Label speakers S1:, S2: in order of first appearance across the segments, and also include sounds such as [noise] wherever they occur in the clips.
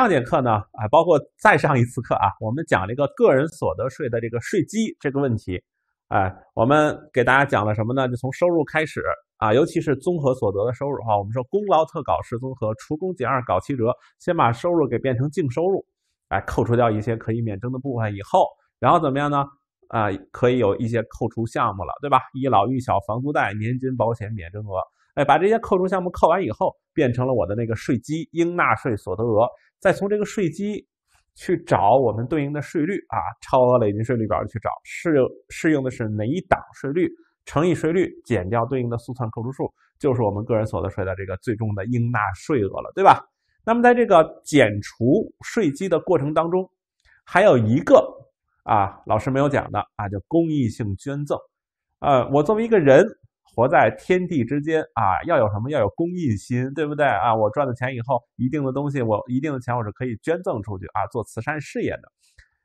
S1: 上节课呢，啊，包括再上一次课啊，我们讲了一个个人所得税的这个税基这个问题，哎，我们给大家讲了什么呢？就从收入开始啊，尤其是综合所得的收入哈、我们说功劳特搞是综合，除工减二搞七折，先把收入给变成净收入，哎，扣除掉一些可以免征的部分以后，然后怎么样呢？啊，可以有一些扣除项目了，对吧？一老育小房租贷年金保险免征额，哎，把这些扣除项目扣完以后，变成了我的那个税基应纳税所得额。再从这个税基去找我们对应的税率啊，超额累进税率表去找适用适用的是哪一档税率，乘以税率减掉对应的速算扣除数，就是我们个人所得税的这个最终的应纳税额了，对吧？那么在这个减除税基的过程当中，还有一个啊，老师没有讲的啊，叫公益性捐赠，呃，我作为一个人。活在天地之间啊，要有什么要有公益心，对不对啊？我赚了钱以后，一定的东西，我一定的钱，我是可以捐赠出去啊，做慈善事业的，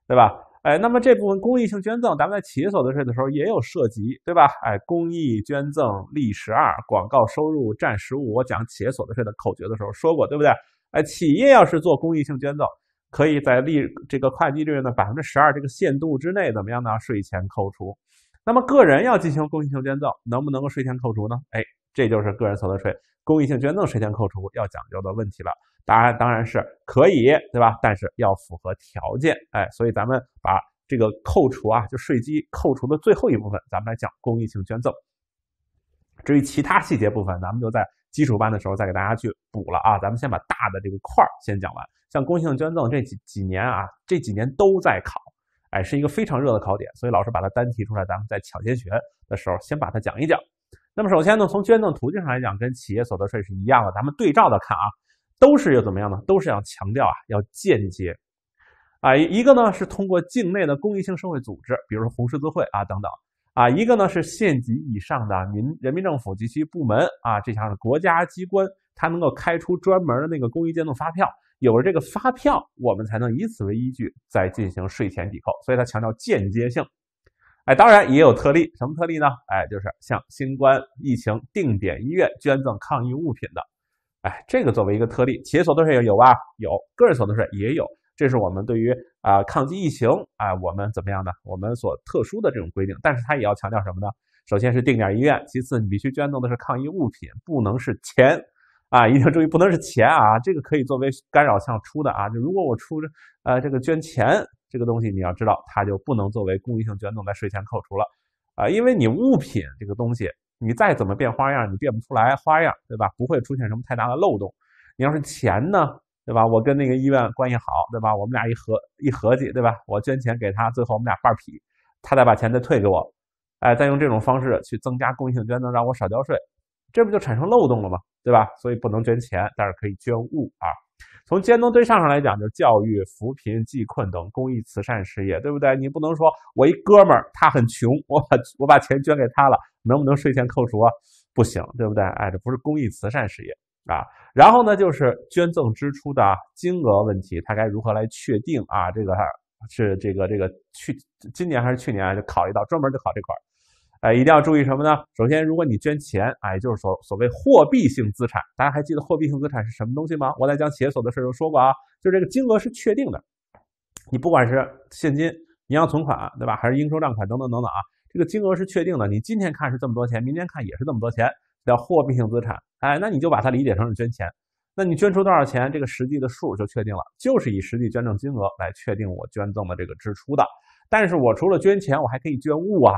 S1: 对吧？哎，那么这部分公益性捐赠，咱们在企业所得税的时候也有涉及，对吧？哎，公益捐赠利十二，广告收入占十五。我讲企业所得税的口诀的时候说过，对不对？哎，企业要是做公益性捐赠，可以在利这个会计利润的百分之十二这个限度之内，怎么样呢？税前扣除。那么，个人要进行公益性捐赠，能不能够税前扣除呢？哎，这就是个人所得税公益性捐赠税前扣除要讲究的问题了。答案当然是可以，对吧？但是要符合条件。哎，所以咱们把这个扣除啊，就税基扣除的最后一部分，咱们来讲公益性捐赠。至于其他细节部分，咱们就在基础班的时候再给大家去补了啊。咱们先把大的这个块儿先讲完。像公益性捐赠，这几几年啊，这几年都在考。也是一个非常热的考点，所以老师把它单提出来，咱们在抢先学的时候先把它讲一讲。那么首先呢，从捐赠途径上来讲，跟企业所得税是一样的，咱们对照的看啊，都是要怎么样呢？都是要强调啊，要间接啊，一个呢是通过境内的公益性社会组织，比如说红十字会啊等等啊，一个呢是县级以上的民人民政府及其部门啊，这像是国家机关。他能够开出专门的那个公益捐赠发票，有了这个发票，我们才能以此为依据再进行税前抵扣。所以它强调间接性。哎，当然也有特例，什么特例呢？哎，就是向新冠疫情定点医院捐赠抗疫物品的。哎，这个作为一个特例，企业所得税有吧？有，个人所得税也有。这是我们对于啊抗击疫情啊我们怎么样的？我们所特殊的这种规定。但是它也要强调什么呢？首先是定点医院，其次你必须捐赠的是抗疫物品，不能是钱。啊，一定要注意，不能是钱啊！这个可以作为干扰项出的啊。就如果我出这，呃，这个捐钱这个东西，你要知道，它就不能作为公益性捐赠在税前扣除了啊。因为你物品这个东西，你再怎么变花样，你变不出来花样，对吧？不会出现什么太大的漏洞。你要是钱呢，对吧？我跟那个医院关系好，对吧？我们俩一合一合计，对吧？我捐钱给他，最后我们俩半匹，他再把钱再退给我，哎，再用这种方式去增加公益性捐赠，让我少交税。这不就产生漏洞了吗？对吧？所以不能捐钱，但是可以捐物啊。从监督对象上来讲，就教育、扶贫、济困等公益慈善事业，对不对？你不能说我一哥们儿他很穷，我把我把钱捐给他了，能不能税前扣除啊？不行，对不对？哎，这不是公益慈善事业啊。然后呢，就是捐赠支出的金额问题，它该如何来确定啊？这个是这个这个去今年还是去年啊？就考一道，专门就考这块儿。哎，一定要注意什么呢？首先，如果你捐钱，哎，就是所所谓货币性资产。大家还记得货币性资产是什么东西吗？我在讲企业所得税时候说过啊，就是这个金额是确定的。你不管是现金、银行存款，对吧？还是应收账款等等等等啊，这个金额是确定的。你今天看是这么多钱，明天看也是这么多钱，叫货币性资产。哎，那你就把它理解成是捐钱。那你捐出多少钱，这个实际的数就确定了，就是以实际捐赠金额来确定我捐赠的这个支出的。但是我除了捐钱，我还可以捐物啊。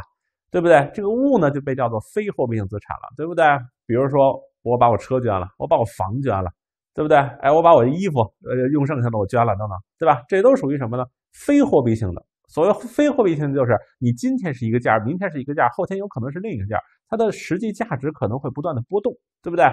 S1: 对不对？这个物呢就被叫做非货币性资产了，对不对？比如说我把我车捐了，我把我房捐了，对不对？哎，我把我的衣服呃用剩下的我捐了，等等，对吧？这都属于什么呢？非货币性的。所谓非货币性就是你今天是一个价，明天是一个价，后天有可能是另一个价，它的实际价值可能会不断的波动，对不对？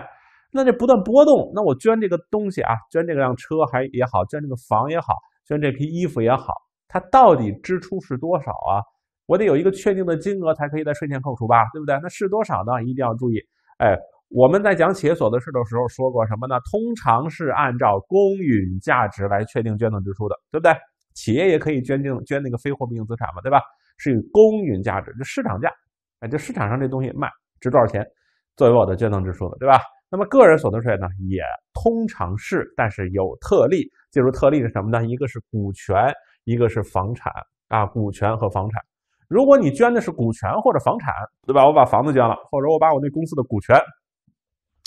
S1: 那这不断波动，那我捐这个东西啊，捐这个车还也好，捐这个房也好，捐这批衣服也好，它到底支出是多少啊？我得有一个确定的金额才可以在税前扣除吧，对不对？那是多少呢？一定要注意。哎，我们在讲企业所得税的时候说过什么呢？通常是按照公允价值来确定捐赠支出的，对不对？企业也可以捐赠捐那个非货币性资产嘛，对吧？是以公允价值，就市场价，哎，就市场上这东西卖值多少钱，作为我的捐赠支出，的，对吧？那么个人所得税呢，也通常是，但是有特例。进入特例是什么呢？一个是股权，一个是房产啊，股权和房产。如果你捐的是股权或者房产，对吧？我把房子捐了，或者我把我那公司的股权，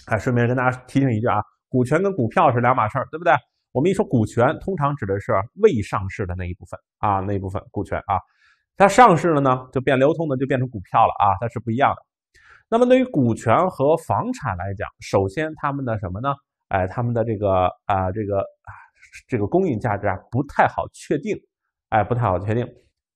S1: 哎，顺便跟大家提醒一句啊，股权跟股票是两码事儿，对不对？我们一说股权，通常指的是未上市的那一部分啊，那一部分股权啊，它上市了呢，就变流通的，就变成股票了啊，它是不一样的。那么对于股权和房产来讲，首先他们的什么呢？哎，他们的这个啊，这个啊，这个公允价值啊，不太好确定，哎，不太好确定。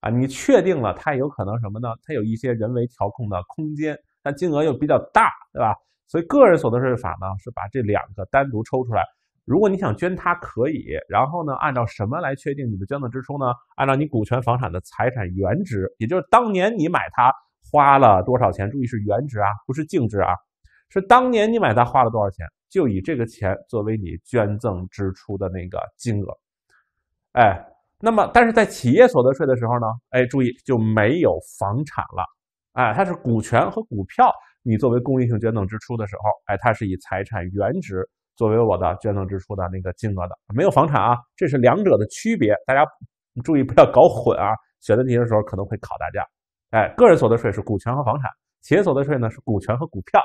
S1: 啊，你确定了，它有可能什么呢？它有一些人为调控的空间，但金额又比较大，对吧？所以个人所得税法呢是把这两个单独抽出来。如果你想捐它，可以。然后呢，按照什么来确定你的捐赠支出呢？按照你股权、房产的财产原值，也就是当年你买它花了多少钱？注意是原值啊，不是净值啊，是当年你买它花了多少钱，就以这个钱作为你捐赠支出的那个金额。哎。那么，但是在企业所得税的时候呢？哎，注意就没有房产了，哎，它是股权和股票。你作为公益性捐赠支出的时候，哎，它是以财产原值作为我的捐赠支出的那个金额的，没有房产啊。这是两者的区别，大家注意不要搞混啊。选择题的时候可能会考大家。哎，个人所得税是股权和房产，企业所得税呢是股权和股票，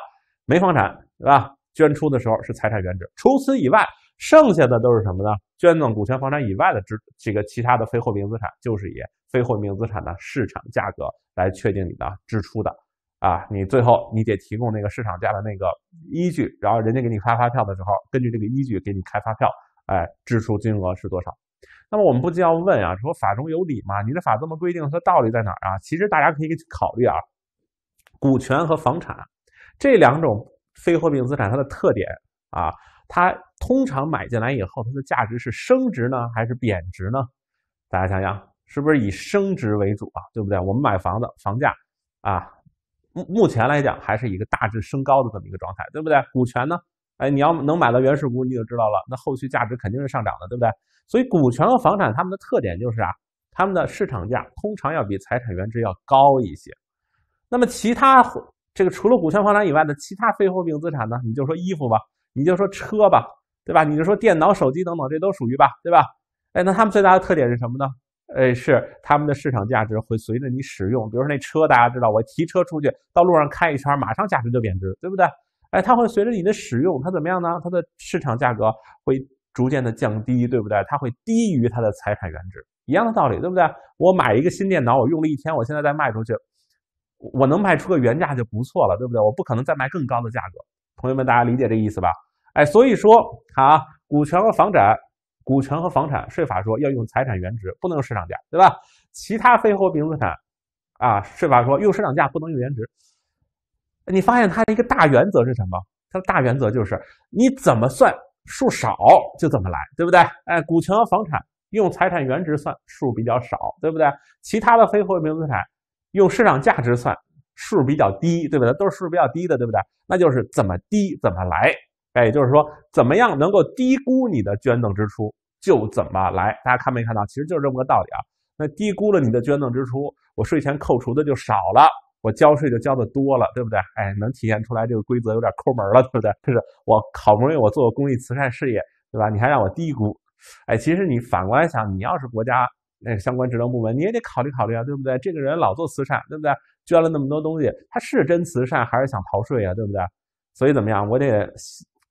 S1: 没房产，对吧？捐出的时候是财产原值。除此以外，剩下的都是什么呢？捐赠股权、房产以外的支，这个其他的非货币资产，就是以非货币资产的市场价格来确定你的支出的啊。你最后你得提供那个市场价的那个依据，然后人家给你发发票的时候，根据这个依据给你开发票，哎，支出金额是多少？那么我们不禁要问啊，说法中有理吗？你的法这么规定，它道理在哪儿啊？其实大家可以去考虑啊，股权和房产这两种非货币资产，它的特点啊，它。通常买进来以后，它的价值是升值呢，还是贬值呢？大家想想，是不是以升值为主啊？对不对？我们买房子，房价啊，目目前来讲还是一个大致升高的这么一个状态，对不对？股权呢？哎，你要能买到原始股，你就知道了，那后续价值肯定是上涨的，对不对？所以，股权和房产它们的特点就是啊，它们的市场价通常要比财产原值要高一些。那么，其他这个除了股权、房产以外的其他非货币资产呢？你就说衣服吧，你就说车吧。对吧？你就说电脑、手机等等，这都属于吧，对吧？哎，那他们最大的特点是什么呢？哎，是他们的市场价值会随着你使用，比如说那车，大家知道，我提车出去到路上开一圈，马上价值就贬值，对不对？哎，它会随着你的使用，它怎么样呢？它的市场价格会逐渐的降低，对不对？它会低于它的财产原值，一样的道理，对不对？我买一个新电脑，我用了一天，我现在再卖出去，我能卖出个原价就不错了，对不对？我不可能再卖更高的价格。同学们，大家理解这意思吧？哎，所以说看啊，股权和房产，股权和房产税法说要用财产原值，不能用市场价，对吧？其他非货币资产，啊，税法说用市场价，不能用原值。你发现它一个大原则是什么？它的大原则就是你怎么算数少就怎么来，对不对？哎，股权和房产用财产原值算数比较少，对不对？其他的非货币资产用市场价值算数比较低，对不对？都是数比较低的，对不对？那就是怎么低怎么来。哎，就是说，怎么样能够低估你的捐赠支出，就怎么来。大家看没看到？其实就是这么个道理啊。那低估了你的捐赠支出，我税前扣除的就少了，我交税就交的多了，对不对？哎，能体现出来这个规则有点抠门了，对不对？就是我好不容易我做公益慈善事业，对吧？你还让我低估？哎，其实你反过来想，你要是国家那个相关职能部门，你也得考虑考虑啊，对不对？这个人老做慈善，对不对？捐了那么多东西，他是真慈善还是想逃税啊，对不对？所以怎么样，我得。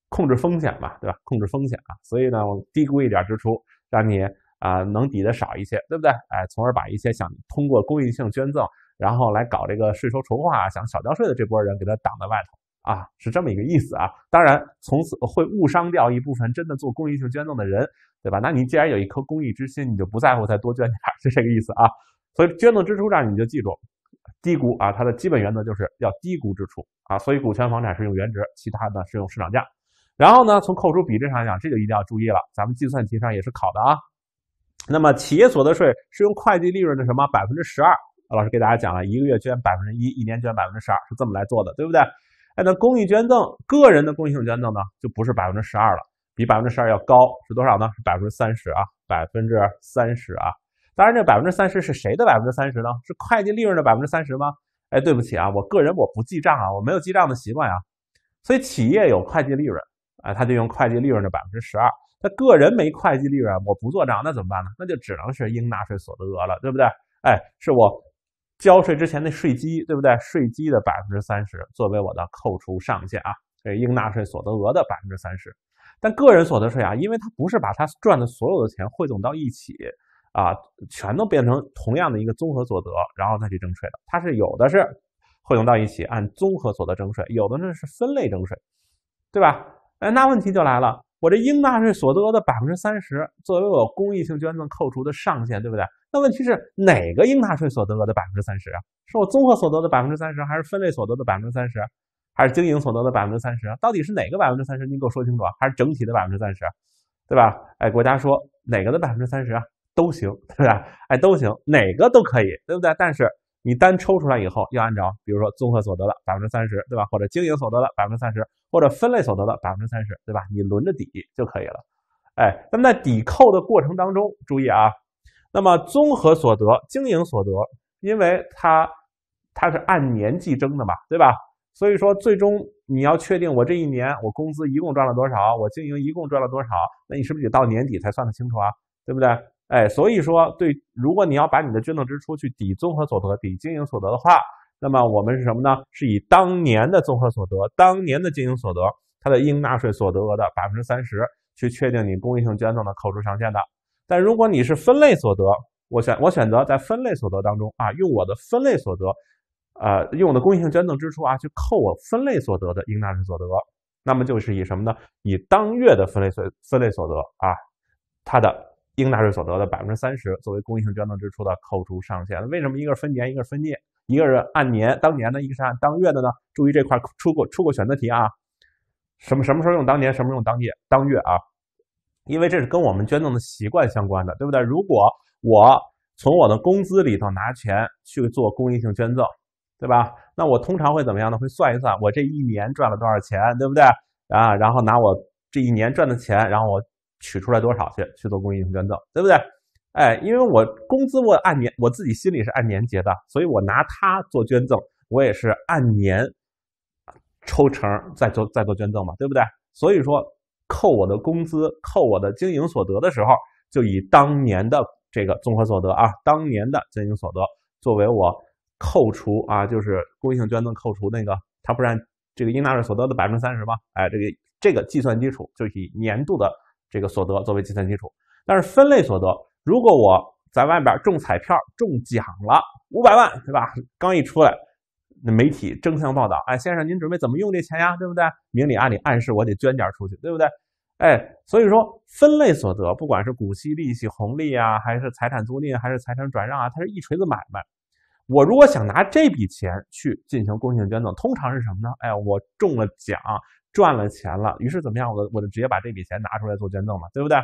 S1: 控制风险嘛，对吧？控制风险啊，所以呢，我低估一点支出，让你啊能抵得少一些，对不对？哎，从而把一些想通过公益性捐赠然后来搞这个税收筹划、想少交税的这波人给他挡在外头啊，是这么一个意思啊。当然，从此会误伤掉一部分真的做公益性捐赠的人，对吧？那你既然有一颗公益之心，你就不在乎再多捐点，是这个意思啊。所以捐赠支出这儿你就记住，低估啊，它的基本原则就是要低估支出啊。所以股权、房产是用原值，其他的是用市场价。然后呢，从扣除比例上讲，这就一定要注意了。咱们计算题上也是考的啊。那么企业所得税是用会计利润的什么百分之十二？老师给大家讲了一个月捐百分之一，一年捐百分之十二，是这么来做的，对不对？哎，那公益捐赠，个人的公益性捐赠呢，就不是百分之十二了，比百分之十二要高，是多少呢？是百分之三十啊，百分之三十啊。当然，这百分之三十是谁的百分之三十呢？是会计利润的百分之三十吗？哎，对不起啊，我个人我不记账啊，我没有记账的习惯啊。所以企业有会计利润。啊，他就用会计利润的百分之十二。他个人没会计利润，我不做账，那怎么办呢？那就只能是应纳税所得额了，对不对？哎，是我交税之前那税基，对不对？税基的百分之三十作为我的扣除上限啊，这应纳税所得额的百分之三十。但个人所得税啊，因为他不是把他赚的所有的钱汇总到一起啊，全都变成同样的一个综合所得，然后再去征税的。他是有的是汇总到一起按综合所得征税，有的呢是分类征税，对吧？哎，那问题就来了，我这应纳税所得额的百分之三十作为我公益性捐赠扣除的上限，对不对？那问题是哪个应纳税所得额的百分之三十啊？是我综合所得的百分之三十，还是分类所得的百分之三十，还是经营所得的百分之三十啊？到底是哪个百分之三十？您给我说清楚啊？还是整体的百分之三十，对吧？哎，国家说哪个的百分之三十都行，对吧？哎，都行，哪个都可以，对不对？但是。你单抽出来以后，要按照比如说综合所得的百分之三十，对吧？或者经营所得的百分之三十，或者分类所得的百分之三十，对吧？你轮着抵就可以了。哎，那么在抵扣的过程当中，注意啊，那么综合所得、经营所得，因为它它是按年计征的嘛，对吧？所以说，最终你要确定我这一年我工资一共赚了多少，我经营一共赚了多少，那你是不是得到年底才算得清楚啊？对不对？哎，所以说对，如果你要把你的捐赠支出去抵综合所得、抵经营所得的话，那么我们是什么呢？是以当年的综合所得、当年的经营所得，它的应纳税所得额的百分之三十去确定你公益性捐赠的扣除上限的。但如果你是分类所得，我选我选择在分类所得当中啊，用我的分类所得，呃，用我的公益性捐赠支出啊去扣我分类所得的应纳税所得，那么就是以什么呢？以当月的分类所分类所得啊，它的。应纳税所得的百分之三十作为公益性捐赠支出的扣除上限。为什么一个是分年，一个是分月，一个是按年当年的，一个是按当月的呢？注意这块出过出过选择题啊，什么什么时候用当年，什么时候用当月当月啊？因为这是跟我们捐赠的习惯相关的，对不对？如果我从我的工资里头拿钱去做公益性捐赠，对吧？那我通常会怎么样呢？会算一算我这一年赚了多少钱，对不对啊？然后拿我这一年赚的钱，然后我。取出来多少去去做公益性捐赠，对不对？哎，因为我工资我按年，我自己心里是按年结的，所以我拿它做捐赠，我也是按年抽成再做再做捐赠嘛，对不对？所以说，扣我的工资、扣我的经营所得的时候，就以当年的这个综合所得啊，当年的经营所得作为我扣除啊，就是公益性捐赠扣除那个，它不是这个应纳税所得的百分之三十吗？哎，这个这个计算基础就以年度的。这个所得作为计算基础，但是分类所得，如果我在外边中彩票中奖了五百万，对吧？刚一出来，那媒体争相报道，哎，先生您准备怎么用这钱呀？对不对？明里暗里暗示我得捐点出去，对不对？哎，所以说分类所得，不管是股息、利息、红利啊，还是财产租赁，还是财产转让啊，它是一锤子买卖。我如果想拿这笔钱去进行公信捐赠，通常是什么呢？哎，我中了奖。赚了钱了，于是怎么样？我我就直接把这笔钱拿出来做捐赠嘛，对不对？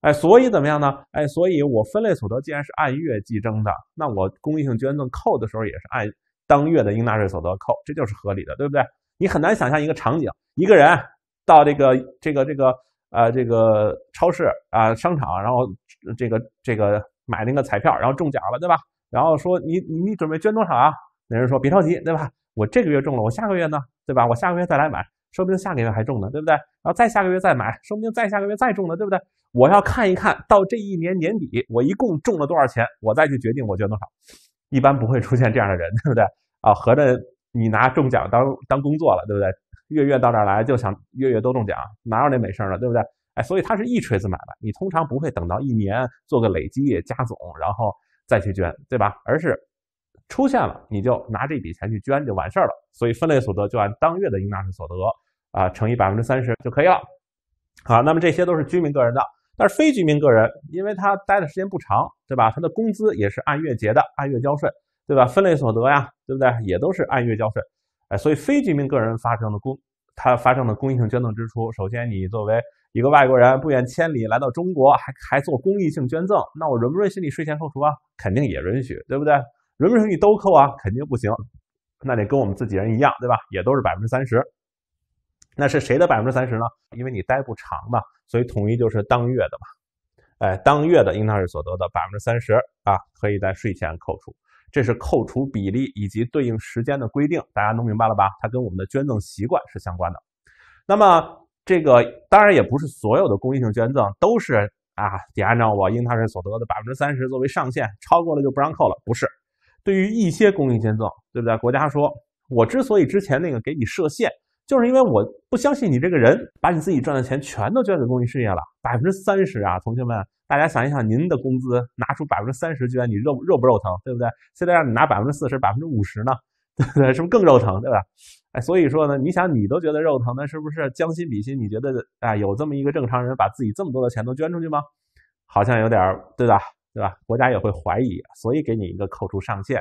S1: 哎，所以怎么样呢？哎，所以我分类所得既然是按月计征的，那我公益性捐赠扣的时候也是按当月的应纳税所得扣，这就是合理的，对不对？你很难想象一个场景：一个人到这个这个这个呃这个超市啊商场，然后这个这个买那个彩票，然后中奖了，对吧？然后说你你准备捐多少啊？那人说别着急，对吧？我这个月中了，我下个月呢，对吧？我下个月再来买。说不定下个月还中呢，对不对？然后再下个月再买，说不定再下个月再中呢，对不对？我要看一看到这一年年底我一共中了多少钱，我再去决定我捐多少。一般不会出现这样的人，对不对？啊，合着你拿中奖当当工作了，对不对？月月到这儿来就想月月都中奖，哪有那美事儿呢，对不对？哎，所以他是一锤子买卖，你通常不会等到一年做个累积加总然后再去捐，对吧？而是。出现了，你就拿这笔钱去捐就完事儿了，所以分类所得就按当月的应纳税所得额啊乘以百分之三十就可以了。好，那么这些都是居民个人的，但是非居民个人，因为他待的时间不长，对吧？他的工资也是按月结的，按月交税，对吧？分类所得呀，对不对？也都是按月交税。哎，所以非居民个人发生的工，他发生的公益性捐赠支出，首先你作为一个外国人不远千里来到中国还还做公益性捐赠，那我允不许你税前扣除啊？肯定也允许，对不对？人民币都扣啊，肯定不行。那得跟我们自己人一样，对吧？也都是百分之三十。那是谁的百分之三十呢？因为你待不长嘛，所以统一就是当月的嘛。哎，当月的应纳税所得的百分之三十啊，可以在税前扣除。这是扣除比例以及对应时间的规定，大家弄明白了吧？它跟我们的捐赠习惯是相关的。那么这个当然也不是所有的公益性捐赠都是啊，得按照我应纳税所得的百分之三十作为上限，超过了就不让扣了，不是。对于一些公益捐赠，对不对？国家说，我之所以之前那个给你设限，就是因为我不相信你这个人，把你自己赚的钱全都捐给公益事业了，百分之三十啊，同学们，大家想一想，您的工资拿出百分之三十捐，你肉肉不肉疼，对不对？现在让你拿百分之四十、百分之五十呢，[laughs] 对不对？是不是更肉疼，对吧？哎，所以说呢，你想，你都觉得肉疼，那是不是将心比心？你觉得啊，有这么一个正常人把自己这么多的钱都捐出去吗？好像有点，对吧？对吧？国家也会怀疑，所以给你一个扣除上限，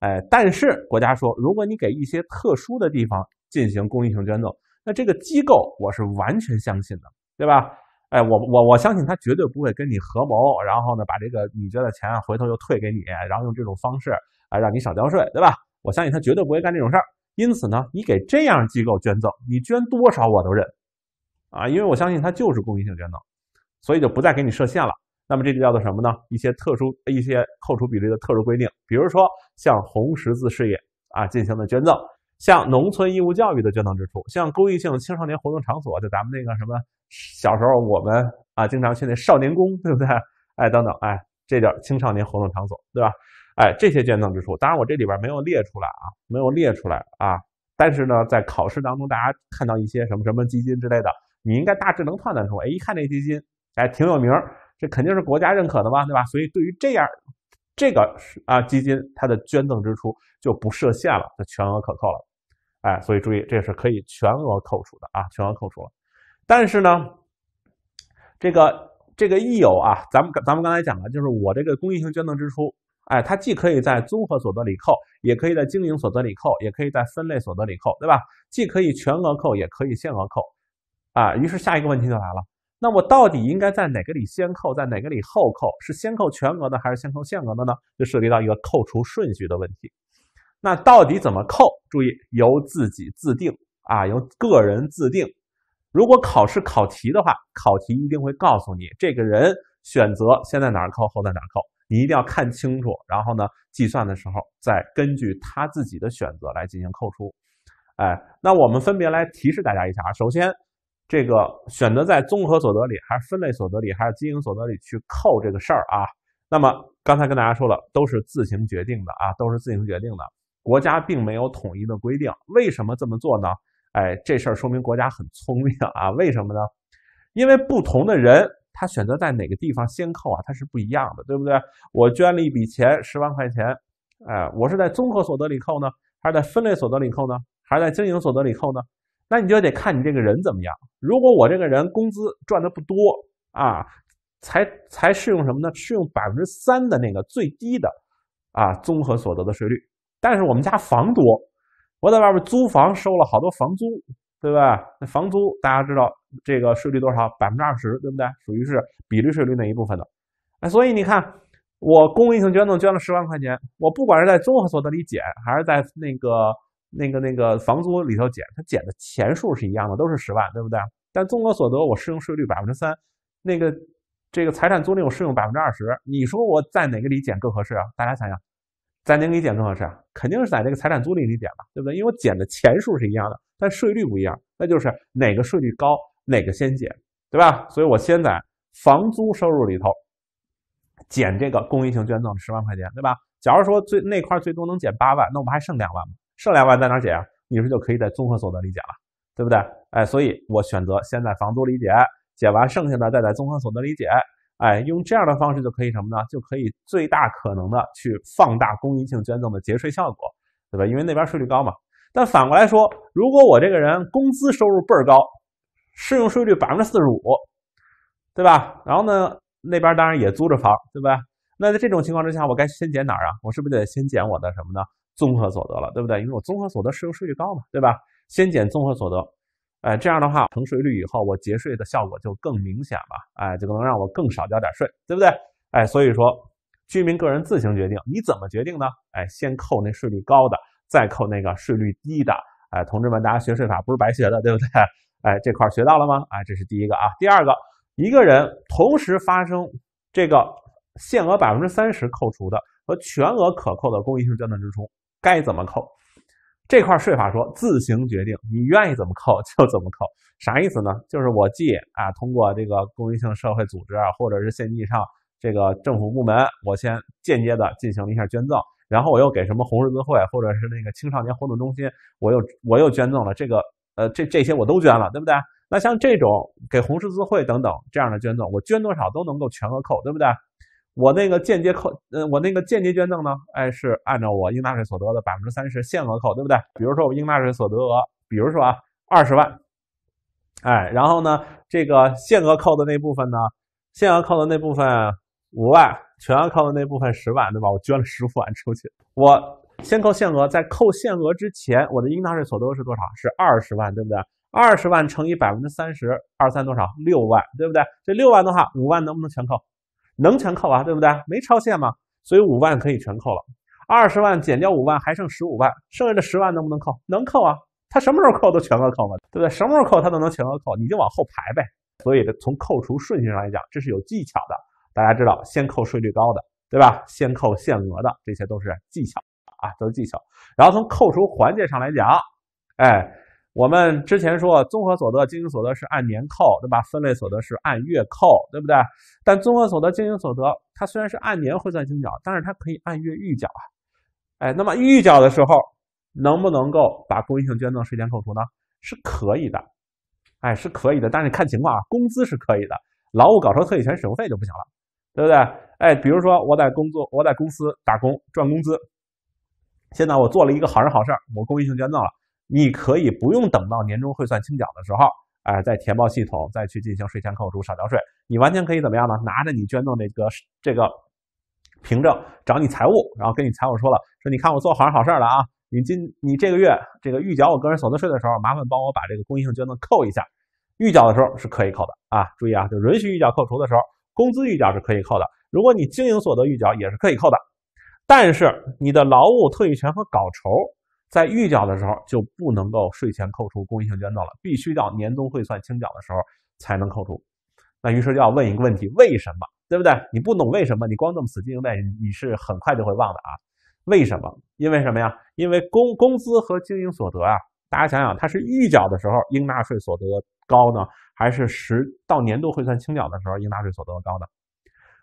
S1: 哎，但是国家说，如果你给一些特殊的地方进行公益性捐赠，那这个机构我是完全相信的，对吧？哎，我我我相信他绝对不会跟你合谋，然后呢，把这个你捐的钱回头又退给你，然后用这种方式啊，让你少交税，对吧？我相信他绝对不会干这种事儿。因此呢，你给这样机构捐赠，你捐多少我都认，啊，因为我相信它就是公益性捐赠，所以就不再给你设限了。那么这就叫做什么呢？一些特殊、一些扣除比例的特殊规定，比如说像红十字事业啊进行的捐赠，像农村义务教育的捐赠支出，像公益性青少年活动场所，就咱们那个什么小时候我们啊经常去那少年宫，对不对？哎，等等，哎，这叫青少年活动场所，对吧？哎，这些捐赠支出，当然我这里边没有列出来啊，没有列出来啊。但是呢，在考试当中，大家看到一些什么什么基金之类的，你应该大致能判断出，哎，一看这基金，哎，挺有名。这肯定是国家认可的嘛，对吧？所以对于这样这个啊基金，它的捐赠支出就不设限了，就全额可扣了。哎，所以注意，这是可以全额扣除的啊，全额扣除了。但是呢，这个这个益友啊，咱们咱们刚才讲了，就是我这个公益性捐赠支出，哎，它既可以在综合所得里扣，也可以在经营所得里扣，也可以在分类所得里扣，对吧？既可以全额扣，也可以限额扣。啊，于是下一个问题就来了。那我到底应该在哪个里先扣，在哪个里后扣？是先扣全额的，还是先扣限额的呢？就涉及到一个扣除顺序的问题。那到底怎么扣？注意，由自己自定啊，由个人自定。如果考试考题的话，考题一定会告诉你这个人选择先在哪儿扣，后在哪儿扣。你一定要看清楚，然后呢，计算的时候再根据他自己的选择来进行扣除。哎，那我们分别来提示大家一下啊，首先。这个选择在综合所得里，还是分类所得里，还是经营所得里去扣这个事儿啊？那么刚才跟大家说了，都是自行决定的啊，都是自行决定的。国家并没有统一的规定。为什么这么做呢？哎，这事儿说明国家很聪明啊。为什么呢？因为不同的人，他选择在哪个地方先扣啊，他是不一样的，对不对？我捐了一笔钱，十万块钱，哎，我是在综合所得里扣呢，还是在分类所得里扣呢，还是在经营所得里扣呢？那你就得看你这个人怎么样。如果我这个人工资赚的不多啊，才才适用什么呢？适用百分之三的那个最低的啊综合所得的税率。但是我们家房多，我在外面租房收了好多房租，对吧？那房租大家知道这个税率多少？百分之二十，对不对？属于是比率税率那一部分的。哎，所以你看我公益性捐赠捐了十万块钱，我不管是在综合所得里减，还是在那个。那个那个房租里头减，它减的钱数是一样的，都是十万，对不对？但综合所得我适用税率百分之三，那个这个财产租赁我适用百分之二十。你说我在哪个里减更合适啊？大家想想，在哪个里减更合适？肯定是在这个财产租赁里减嘛，对不对？因为我减的钱数是一样的，但税率不一样，那就是哪个税率高，哪个先减，对吧？所以我先在房租收入里头减这个公益性捐赠十万块钱，对吧？假如说最那块最多能减八万，那我们还剩两万吗？剩两万在哪减啊？你是就可以在综合所得里减了，对不对？哎，所以我选择先在房租里减，减完剩下的再在综合所得里减，哎，用这样的方式就可以什么呢？就可以最大可能的去放大公益性捐赠的节税效果，对吧？因为那边税率高嘛。但反过来说，如果我这个人工资收入倍儿高，适用税率百分之四十五，对吧？然后呢，那边当然也租着房，对吧？那在这种情况之下，我该先减哪儿啊？我是不是得先减我的什么呢？综合所得了，对不对？因为我综合所得适用税率高嘛，对吧？先减综合所得，哎，这样的话，乘税率以后，我节税的效果就更明显了，哎，就能让我更少交点税，对不对？哎，所以说，居民个人自行决定你怎么决定呢？哎，先扣那税率高的，再扣那个税率低的，哎，同志们，大家学税法不是白学的，对不对？[laughs] 哎，这块学到了吗？哎，这是第一个啊。第二个，一个人同时发生这个限额百分之三十扣除的和全额可扣的公益性捐赠支出。该怎么扣？这块税法说自行决定，你愿意怎么扣 [laughs] 就怎么扣，啥意思呢？就是我既啊，通过这个公益性社会组织啊，或者是县级以上这个政府部门，我先间接的进行了一下捐赠，然后我又给什么红十字会或者是那个青少年活动中心，我又我又捐赠了这个，呃，这这些我都捐了，对不对？那像这种给红十字会等等这样的捐赠，我捐多少都能够全额扣，对不对？我那个间接扣，嗯，我那个间接捐赠呢，哎，是按照我应纳税所得的百分之三十限额扣，对不对？比如说我应纳税所得额，比如说啊二十万，哎，然后呢这个限额扣的那部分呢，限额扣的那部分五万，全额扣的那部分十万，对吧？我捐了十五万出去，我先扣限额，在扣限额之前，我的应纳税所得额是多少？是二十万，对不对？二十万乘以百分之三十，二三多少？六万，对不对？这六万的话，五万能不能全扣？能全扣啊，对不对？没超限嘛，所以五万可以全扣了。二十万减掉五万，还剩十五万。剩下的十万能不能扣？能扣啊！他什么时候扣都全额扣嘛，对不对？什么时候扣他都能全额扣，你就往后排呗。所以从扣除顺序上来讲，这是有技巧的。大家知道，先扣税率高的，对吧？先扣限额的，这些都是技巧啊，都是技巧。然后从扣除环节上来讲，哎。我们之前说，综合所得、经营所得是按年扣，对吧？分类所得是按月扣，对不对？但综合所得、经营所得，它虽然是按年汇算清缴，但是它可以按月预缴啊。哎，那么预缴的时候，能不能够把公益性捐赠税前扣除呢？是可以的，哎，是可以的，但是看情况啊。工资是可以的，劳务搞酬、特许权使用费就不行了，对不对？哎，比如说我在工作，我在公司打工赚工资，现在我做了一个好人好事我公益性捐赠了。你可以不用等到年终汇算清缴的时候，哎，再填报系统再去进行税前扣除少交税。你完全可以怎么样呢？拿着你捐赠那个这个凭证找你财务，然后跟你财务说了，说你看我做好人好事了啊，你今你这个月这个预缴我个人所得税的时候，麻烦帮我把这个公益性捐赠扣一下。预缴的时候是可以扣的啊，注意啊，就允许预缴扣除的时候，工资预缴是可以扣的，如果你经营所得预缴也是可以扣的，但是你的劳务特许权和稿酬。在预缴的时候就不能够税前扣除公益性捐赠了，必须到年终汇算清缴的时候才能扣除。那于是就要问一个问题：为什么？对不对？你不懂为什么，你光这么死记硬背，你是很快就会忘的啊！为什么？因为什么呀？因为工工资和经营所得啊，大家想想，它是预缴的时候应纳税所得高呢，还是实到年度汇算清缴的时候应纳税所得高呢？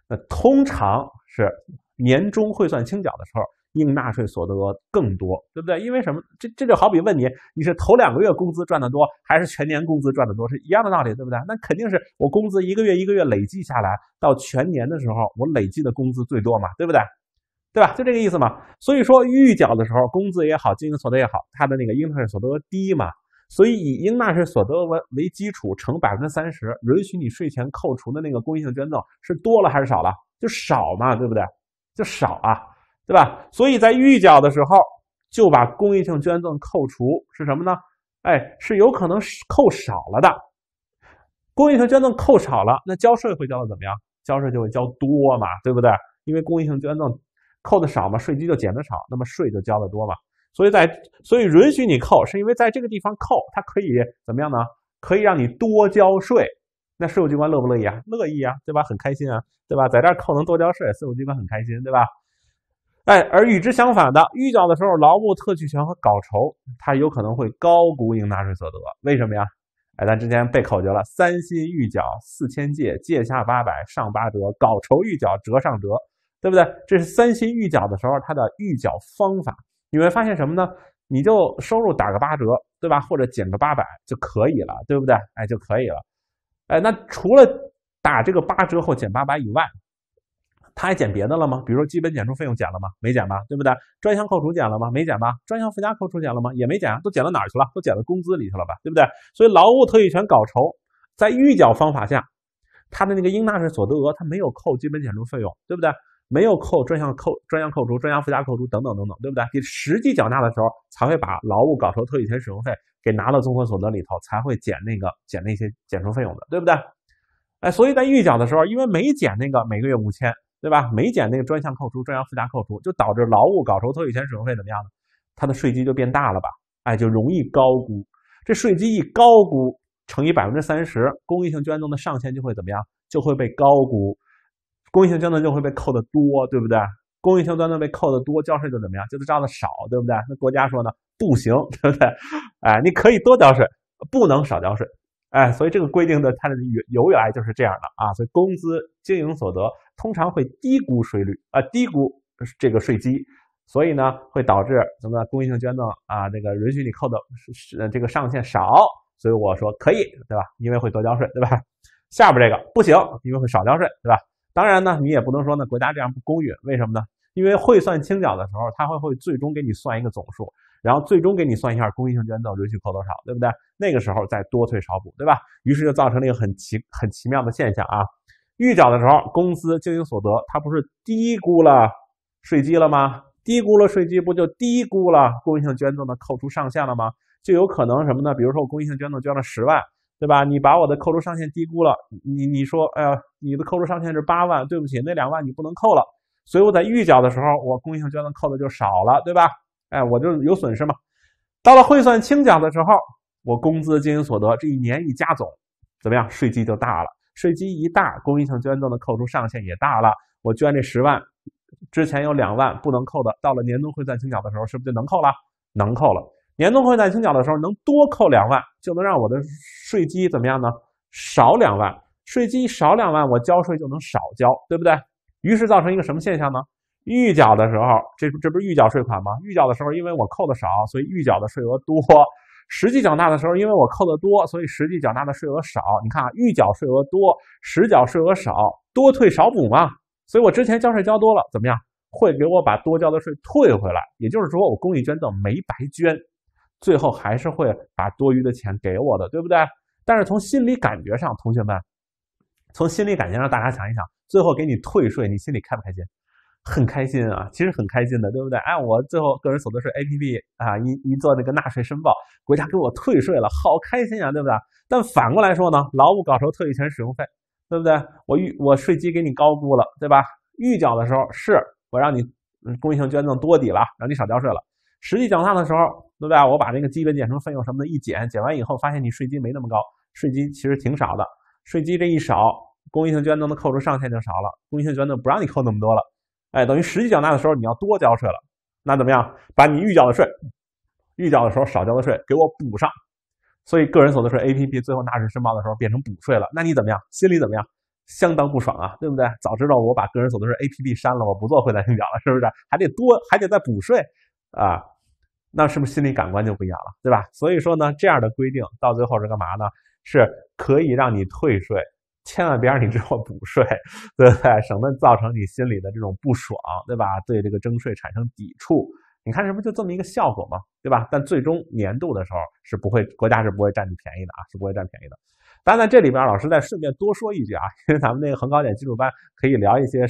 S1: 那通常是年终汇算清缴的时候。应纳税所得额更多，对不对？因为什么？这这就好比问你，你是头两个月工资赚的多，还是全年工资赚的多，是一样的道理，对不对？那肯定是我工资一个月一个月累计下来，到全年的时候，我累计的工资最多嘛，对不对？对吧？就这个意思嘛。所以说预缴的时候，工资也好，经营所得也好，它的那个应纳税所得额低嘛，所以以应纳税所得额为为基础乘百分之三十，允许你税前扣除的那个公益性捐赠是多了还是少了？就少嘛，对不对？就少啊。对吧？所以在预缴的时候就把公益性捐赠扣除是什么呢？哎，是有可能扣少了的。公益性捐赠扣少了，那交税会交的怎么样？交税就会交多嘛，对不对？因为公益性捐赠扣的少嘛，税基就减的少，那么税就交的多嘛。所以在所以允许你扣，是因为在这个地方扣，它可以怎么样呢？可以让你多交税。那税务机关乐不乐意啊？乐意啊，对吧？很开心啊，对吧？在这儿扣能多交税，税务机关很开心，对吧？哎，而与之相反的预缴的时候，劳务特许权和稿酬，它有可能会高估应纳税所得，为什么呀？哎，咱之前背口诀了，三薪预缴四千借，借下八百上八折，稿酬预缴折上折，对不对？这是三薪预缴的时候它的预缴方法。你会发现什么呢？你就收入打个八折，对吧？或者减个八百就可以了，对不对？哎，就可以了。哎，那除了打这个八折或减八百以外，他还减别的了吗？比如说基本减除费用减了吗？没减吧，对不对？专项扣除减了吗？没减吧？专项附加扣除减了吗？也没减啊！都减到哪儿去了？都减到工资里去了吧，对不对？所以劳务特许权稿酬在预缴方法下，他的那个应纳税所得额他没有扣基本减除费用，对不对？没有扣专项扣专项扣除、专项附加扣除等等等等，对不对？给实际缴纳的时候才会把劳务稿酬特许权使用费给拿到综合所得里头，才会减那个减那些减除费用的，对不对？哎，所以在预缴的时候，因为没减那个每个月五千。对吧？没减那个专项扣除、专项附加扣除，就导致劳务搞酬、特许权使用费怎么样呢？它的税基就变大了吧？哎，就容易高估。这税基一高估，乘以百分之三十，公益性捐赠的上限就会怎么样？就会被高估，公益性捐赠就会被扣得多，对不对？公益性捐赠被扣得多，交税就怎么样？就是交的少，对不对？那国家说呢？不行，对不对？哎，你可以多交税，不能少交税。哎，所以这个规定的它的由由来就是这样的啊。所以工资、经营所得。通常会低估税率啊，低估这个税基，所以呢会导致什么公益性捐赠啊，这个允许你扣的，呃，这个上限少，所以我说可以，对吧？因为会多交税，对吧？下边这个不行，因为会少交税，对吧？当然呢，你也不能说呢国家这样不公允，为什么呢？因为汇算清缴的时候，他会会最终给你算一个总数，然后最终给你算一下公益性捐赠允许扣多少，对不对？那个时候再多退少补，对吧？于是就造成了一个很奇很奇妙的现象啊。预缴的时候，工资、经营所得，它不是低估了税基了吗？低估了税基，不就低估了公益性捐赠的扣除上限了吗？就有可能什么呢？比如说我公益性捐赠捐了十万，对吧？你把我的扣除上限低估了，你你说，哎呀，你的扣除上限是八万，对不起，那两万你不能扣了。所以我在预缴的时候，我公益性捐赠扣的就少了，对吧？哎，我就有损失嘛。到了汇算清缴的时候，我工资、经营所得这一年一加总，怎么样？税基就大了。税基一大，公益性捐赠的扣除上限也大了。我捐这十万，之前有两万不能扣的，到了年终汇算清缴的时候，是不是就能扣了？能扣了。年终汇算清缴的时候，能多扣两万，就能让我的税基怎么样呢？少两万，税基少两万，我交税就能少交，对不对？于是造成一个什么现象呢？预缴的时候，这这不是预缴税款吗？预缴的时候，因为我扣的少，所以预缴的税额多。实际缴纳的时候，因为我扣得多，所以实际缴纳的税额少。你看啊，预缴税额多，实缴税额少，多退少补嘛。所以我之前交税交多了，怎么样？会给我把多交的税退回来。也就是说，我公益捐赠没白捐，最后还是会把多余的钱给我的，对不对？但是从心理感觉上，同学们，从心理感觉上，大家想一想，最后给你退税，你心里开不开心？很开心啊，其实很开心的，对不对？哎，我最后个人所得税 A P P 啊，一一做那个纳税申报，国家给我退税了，好开心啊，对不对？但反过来说呢，劳务稿酬特许权使用费，对不对？我预我税基给你高估了，对吧？预缴的时候是我让你，嗯，公益性捐赠多抵了，让你少交税了。实际缴纳的时候，对不对？我把那个基本减成费用什么的一减，减完以后发现你税基没那么高，税基其实挺少的。税基这一少，公益性捐赠的扣除上限就少了，公益性捐赠不让你扣那么多了。哎，等于实际缴纳的时候你要多交税了，那怎么样？把你预缴的税，预缴的时候少交的税给我补上，所以个人所得税 APP 最后纳税申报的时候变成补税了，那你怎么样？心里怎么样？相当不爽啊，对不对？早知道我把个人所得税 APP 删了，我不做汇算清缴了，是不是？还得多，还得再补税啊？那是不是心理感官就不一样了，对吧？所以说呢，这样的规定到最后是干嘛呢？是可以让你退税。千万别让你之后补税，对不对？省得造成你心里的这种不爽，对吧？对这个征税产生抵触。你看，这不就这么一个效果吗？对吧？但最终年度的时候是不会，国家是不会占你便宜的啊，是不会占便宜的。当然在这里边，老师再顺便多说一句啊，因为咱们那个恒高点基础班可以聊一些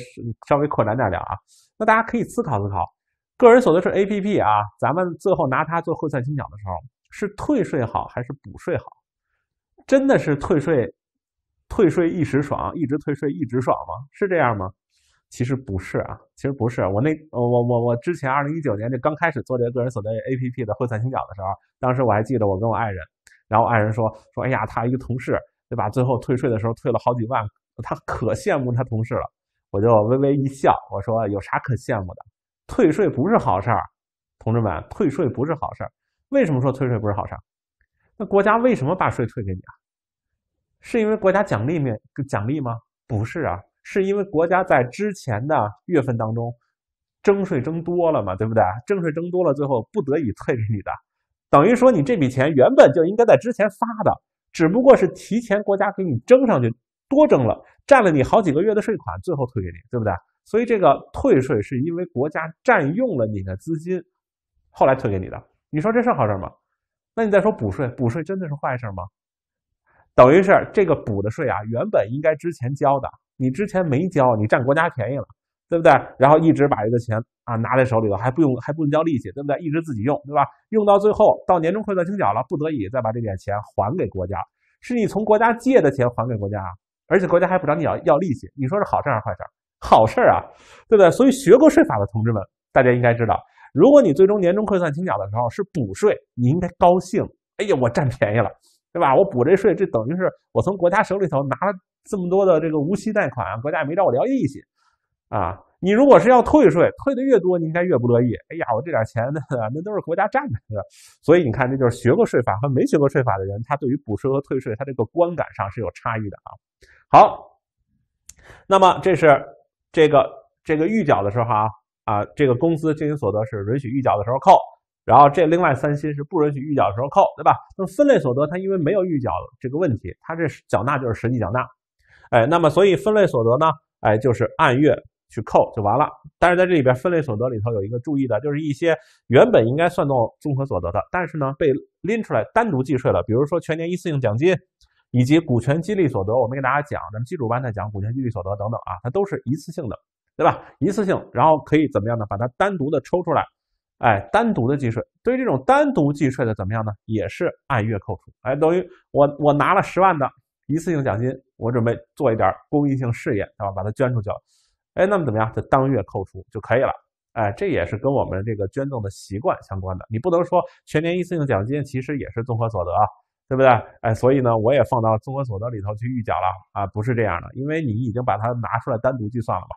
S1: 稍微扩展点聊啊。那大家可以思考思考，个人所得税 APP 啊，咱们最后拿它做汇算清缴的时候，是退税好还是补税好？真的是退税？退税一时爽，一直退税一直爽吗？是这样吗？其实不是啊，其实不是。我那我我我之前二零一九年这刚开始做这个个人所得税 A P P 的汇算清缴的时候，当时我还记得我跟我爱人，然后爱人说说，哎呀，他一个同事对吧？最后退税的时候退了好几万，他可羡慕他同事了。我就微微一笑，我说有啥可羡慕的？退税不是好事儿，同志们，退税不是好事儿。为什么说退税不是好事儿？那国家为什么把税退给你啊？是因为国家奖励面奖励吗？不是啊，是因为国家在之前的月份当中征税征多了嘛，对不对？征税征多了，最后不得已退给你的，等于说你这笔钱原本就应该在之前发的，只不过是提前国家给你征上去，多征了，占了你好几个月的税款，最后退给你，对不对？所以这个退税是因为国家占用了你的资金，后来退给你的。你说这是好事吗？那你再说补税，补税真的是坏事吗？等于是这个补的税啊，原本应该之前交的，你之前没交，你占国家便宜了，对不对？然后一直把这个钱啊拿在手里头，还不用还不用交利息，对不对？一直自己用，对吧？用到最后到年终汇算清缴了，不得已再把这点钱还给国家，是你从国家借的钱还给国家啊，而且国家还不找你要要利息，你说是好事还是坏事好事啊，对不对？所以学过税法的同志们，大家应该知道，如果你最终年终汇算清缴的时候是补税，你应该高兴，哎呀，我占便宜了。对吧？我补这税，这等于是我从国家手里头拿了这么多的这个无息贷款，国家也没找我聊利息。啊，你如果是要退税，退的越多，你应该越不乐意。哎呀，我这点钱那那都是国家占的。所以你看，这就是学过税法和没学过税法的人，他对于补税和退税，他这个观感上是有差异的啊。好，那么这是这个这个预缴的时候啊，啊，这个公司经营所得是允许预缴的时候扣。然后这另外三薪是不允许预缴的时候扣，对吧？那么分类所得它因为没有预缴这个问题，它这缴纳就是实际缴纳，哎，那么所以分类所得呢，哎，就是按月去扣就完了。但是在这里边分类所得里头有一个注意的，就是一些原本应该算到综合所得的，但是呢被拎出来单独计税了。比如说全年一次性奖金，以及股权激励所得，我们给大家讲，咱们基础班在讲股权激励所得等等啊，它都是一次性的，对吧？一次性，然后可以怎么样呢？把它单独的抽出来。哎，单独的计税，对于这种单独计税的怎么样呢？也是按月扣除。哎，等于我我拿了十万的一次性奖金，我准备做一点公益性事业，对吧？把它捐出去。哎，那么怎么样？就当月扣除就可以了。哎，这也是跟我们这个捐赠的习惯相关的。你不能说全年一次性奖金其实也是综合所得，对不对？哎，所以呢，我也放到综合所得里头去预缴了啊，不是这样的，因为你已经把它拿出来单独计算了吧。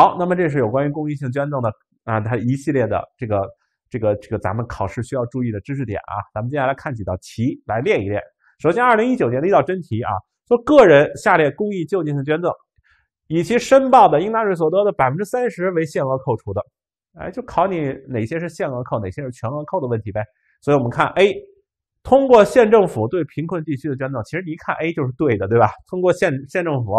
S1: 好，那么这是有关于公益性捐赠的。啊，它一系列的这个、这个、这个，咱们考试需要注意的知识点啊，咱们接下来看几道题来练一练。首先，二零一九年的一道真题啊，说个人下列公益就近性捐赠，以其申报的应纳税所得的百分之三十为限额扣除的，哎，就考你哪些是限额扣，哪些是全额扣的问题呗。所以我们看 A，通过县政府对贫困地区的捐赠，其实你一看 A 就是对的，对吧？通过县县政府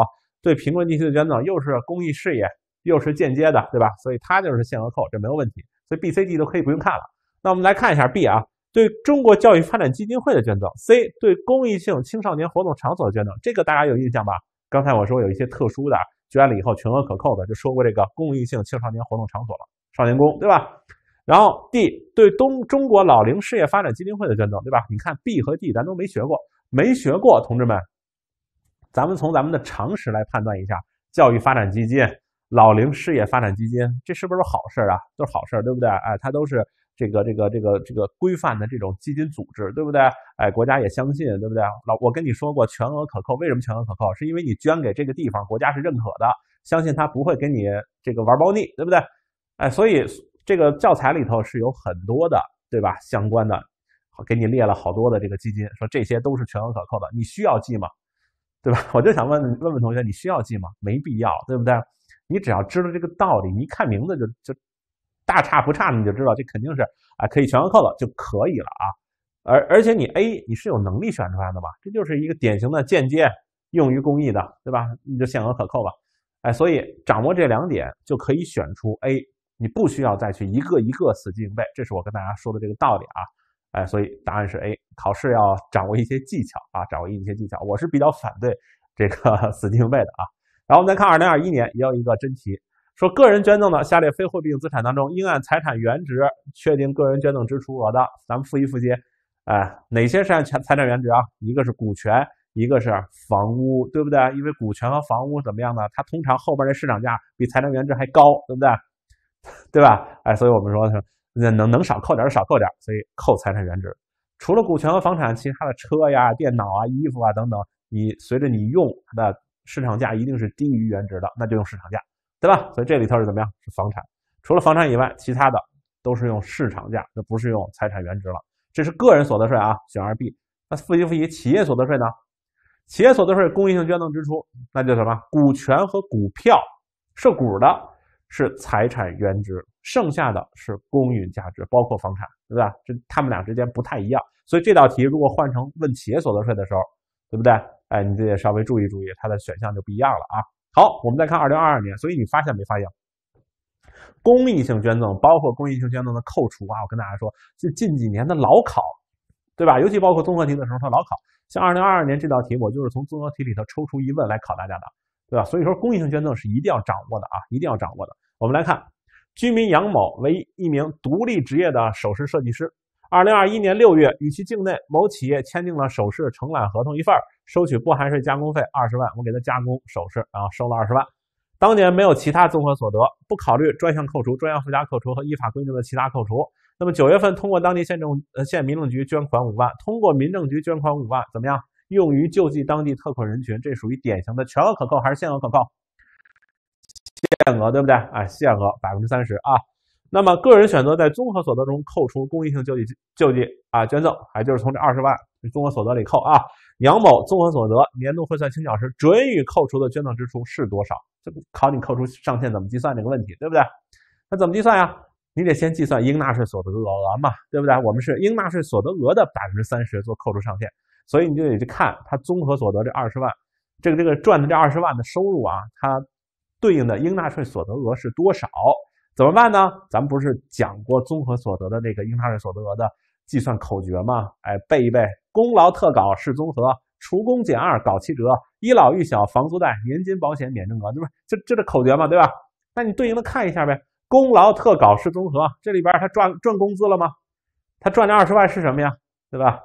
S1: 对贫困地区的捐赠，又是公益事业。又是间接的，对吧？所以它就是限额扣，这没有问题。所以 B、C、D 都可以不用看了。那我们来看一下 B 啊，对中国教育发展基金会的捐赠；C 对公益性青少年活动场所的捐赠，这个大家有印象吧？刚才我说有一些特殊的捐了以后全额可扣的，就说过这个公益性青少年活动场所了，少年宫，对吧？然后 D 对东中国老龄事业发展基金会的捐赠，对吧？你看 B 和 D，咱都没学过，没学过，同志们，咱们从咱们的常识来判断一下，教育发展基金。老龄事业发展基金，这是不是好事儿啊？都是好事儿，对不对？哎，它都是这个这个这个这个规范的这种基金组织，对不对？哎，国家也相信，对不对？老，我跟你说过全额可扣，为什么全额可扣？是因为你捐给这个地方，国家是认可的，相信他不会给你这个玩猫腻，对不对？哎，所以这个教材里头是有很多的，对吧？相关的，给你列了好多的这个基金，说这些都是全额可扣的，你需要记吗？对吧？[laughs] 我就想问问问同学，你需要记吗？没必要，对不对？你只要知道这个道理，你一看名字就就大差不差，你就知道这肯定是啊可以全额扣的就可以了啊。而而且你 A 你是有能力选出来的吧？这就是一个典型的间接用于公益的，对吧？你就限额可扣吧。哎，所以掌握这两点就可以选出 A，你不需要再去一个一个死记硬背。这是我跟大家说的这个道理啊。哎，所以答案是 A。考试要掌握一些技巧啊，掌握一些技巧。我是比较反对这个 [laughs] 死记硬背的啊。然后我们再看二零二一年，也有一个真题，说个人捐赠的下列非货币性资产当中，应按财产原值确定个人捐赠支出额的，咱们复习复习，哎，哪些是按财财产原值啊？一个是股权，一个是房屋，对不对？因为股权和房屋怎么样呢？它通常后边的市场价比财产原值还高，对不对？对吧？哎，所以我们说，那能能少扣点就少扣点，所以扣财产原值。除了股权和房产，其他的车呀、电脑啊、衣服啊等等，你随着你用的。市场价一定是低于原值的，那就用市场价，对吧？所以这里头是怎么样？是房产。除了房产以外，其他的都是用市场价，那不是用财产原值了。这是个人所得税啊，选二 B。那复习复习企业所得税呢？企业所得税公益性捐赠支出，那就什么？股权和股票涉股的，是财产原值，剩下的是公允价值，包括房产，对吧？这他们俩之间不太一样。所以这道题如果换成问企业所得税的时候，对不对？哎，你这也稍微注意注意，它的选项就不一样了啊。好，我们再看二零二二年，所以你发现没发现，公益性捐赠包括公益性捐赠的扣除啊，我跟大家说，是近几年的老考，对吧？尤其包括综合题的时候，它老考。像二零二二年这道题，我就是从综合题里头抽出疑问来考大家的，对吧？所以说，公益性捐赠是一定要掌握的啊，一定要掌握的。我们来看，居民杨某为一名独立职业的首饰设计师。二零二一年六月，与其境内某企业签订了首饰承揽合同一份，收取不含税加工费二十万，我给他加工首饰，然后收了二十万。当年没有其他综合所得，不考虑专项扣除、专项附加扣除和依法规定的其他扣除。那么九月份通过当地县政呃县民政局捐款五万，通过民政局捐款五万，怎么样？用于救济当地特困人群，这属于典型的全额可扣还是限额可扣？限额对不对？啊，限额百分之三十啊。那么，个人选择在综合所得中扣除公益性救济救济啊捐赠，还就是从这二十万综合所得里扣啊。杨某综合所得年度汇算清缴时准予扣除的捐赠支出是多少？这考你扣除上限怎么计算这个问题，对不对？那怎么计算呀？你得先计算应纳税所得额嘛，对不对？我们是应纳税所得额的百分之三十做扣除上限，所以你就得去看他综合所得这二十万，这个这个赚的这二十万的收入啊，它对应的应纳税所得额是多少？怎么办呢？咱们不是讲过综合所得的那个应纳税所得额的计算口诀吗？哎，背一背：功劳特稿是综合，除工减二搞七折，一老一小房租贷，年金保险免征额。对不就就这口诀吗？对吧？那你对应的看一下呗。功劳特稿是综合，这里边他赚赚工资了吗？他赚了二十万是什么呀？对吧？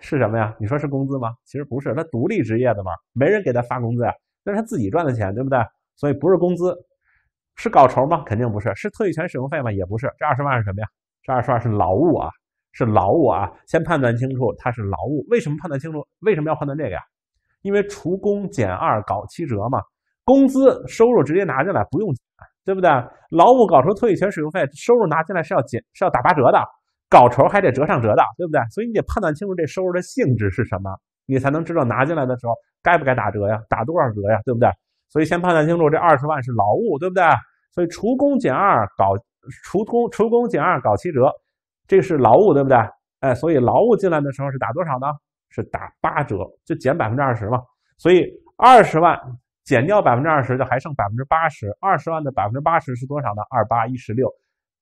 S1: 是什么呀？你说是工资吗？其实不是，他独立职业的嘛，没人给他发工资啊，那是他自己赚的钱，对不对？所以不是工资。是稿酬吗？肯定不是。是特许权使用费吗？也不是。这二十万是什么呀？这二十万是劳务啊，是劳务啊。先判断清楚，它是劳务。为什么判断清楚？为什么要判断这个呀？因为除工减二搞七折嘛。工资收入直接拿进来，不用减，对不对？劳务搞出特许权使用费，收入拿进来是要减，是要打八折的。稿酬还得折上折的，对不对？所以你得判断清楚这收入的性质是什么，你才能知道拿进来的时候该不该打折呀？打多少折呀？对不对？所以先判断清楚，这二十万是劳务，对不对？所以除工减二搞除工除工减二搞七折，这是劳务，对不对？哎，所以劳务进来的时候是打多少呢？是打八折，就减百分之二十嘛。所以二十万减掉百分之二十，就还剩百分之八十二十万的百分之八十是多少呢？二八一十六，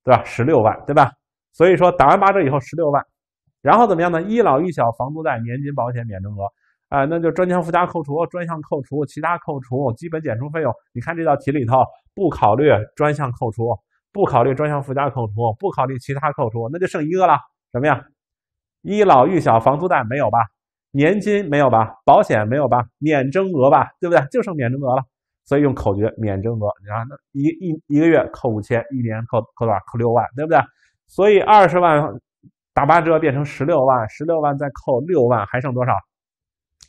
S1: 对吧？十六万，对吧？所以说打完八折以后十六万，然后怎么样呢？一老一小房租贷年金保险免征额。啊，那就专项附加扣除、专项扣除、其他扣除、基本减除费用。你看这道题里头，不考虑专项扣除，不考虑专项附加扣除，不考虑其他扣除，那就剩一个了，什么呀？一老一小房租贷没有吧？年金没有吧？保险没有吧？免征额吧？对不对？就剩免征额了。所以用口诀免征额。你看那一一一个月扣五千，一年扣扣多少？扣六万，对不对？所以二十万打八折变成十六万，十六万再扣六万，还剩多少？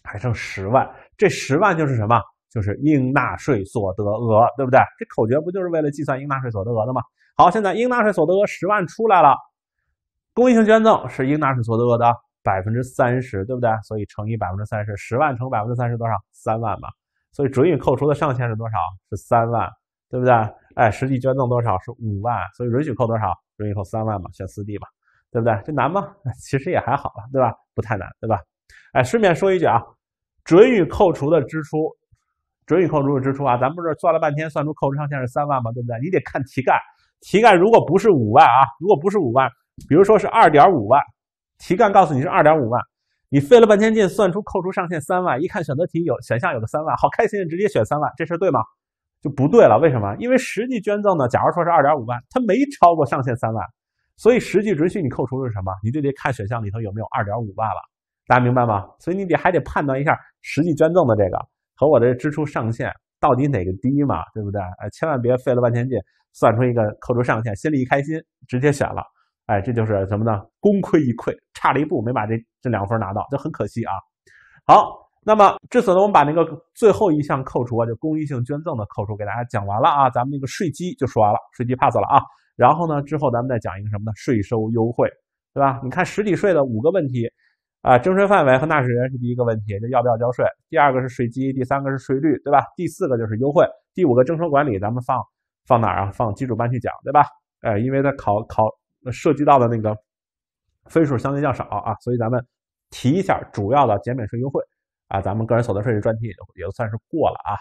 S1: 还剩十万，这十万就是什么？就是应纳税所得额，对不对？这口诀不就是为了计算应纳税所得额的吗？好，现在应纳税所得额十万出来了，公益性捐赠是应纳税所得额的百分之三十，对不对？所以乘以百分之三十，十万乘百分之三十多少？三万嘛。所以准予扣除的上限是多少？是三万，对不对？哎，实际捐赠多少？是五万，所以允许扣多少？允许扣三万嘛，选四 D 嘛，对不对？这难吗？[laughs] 其实也还好了，对吧？不太难，对吧？哎，顺便说一句啊，准予扣除的支出，准予扣除的支出啊，咱们不是算了半天，算出扣除上限是三万吗？对不对？你得看题干，题干如果不是五万啊，如果不是五万，比如说是二点五万，题干告诉你是二点五万，你费了半天劲算出扣除上限三万，一看选择题有选项有个三万，好开心，直接选三万，这事对吗？就不对了，为什么？因为实际捐赠呢，假如说是二点五万，它没超过上限三万，所以实际准许你扣除的是什么？你就得看选项里头有没有二点五万了。大家明白吗？所以你得还得判断一下实际捐赠的这个和我的支出上限到底哪个低嘛，对不对？哎，千万别费了半天劲算出一个扣除上限，心里一开心，直接选了，哎，这就是什么呢？功亏一篑，差了一步，没把这这两分拿到，就很可惜啊。好，那么至此呢，我们把那个最后一项扣除啊，就公益性捐赠的扣除给大家讲完了啊，咱们那个税基就说完了，税基 pass 了啊。然后呢，之后咱们再讲一个什么呢？税收优惠，对吧？你看，十几税的五个问题。啊，征税范围和纳税人是第一个问题，就要不要交税？第二个是税基，第三个是税率，对吧？第四个就是优惠，第五个征收管理，咱们放放哪儿啊？放基础班去讲，对吧？哎，因为它考考涉及到的那个分数相对较少啊，所以咱们提一下主要的减免税优惠啊。咱们个人所得税的专题也就也就算是过了啊。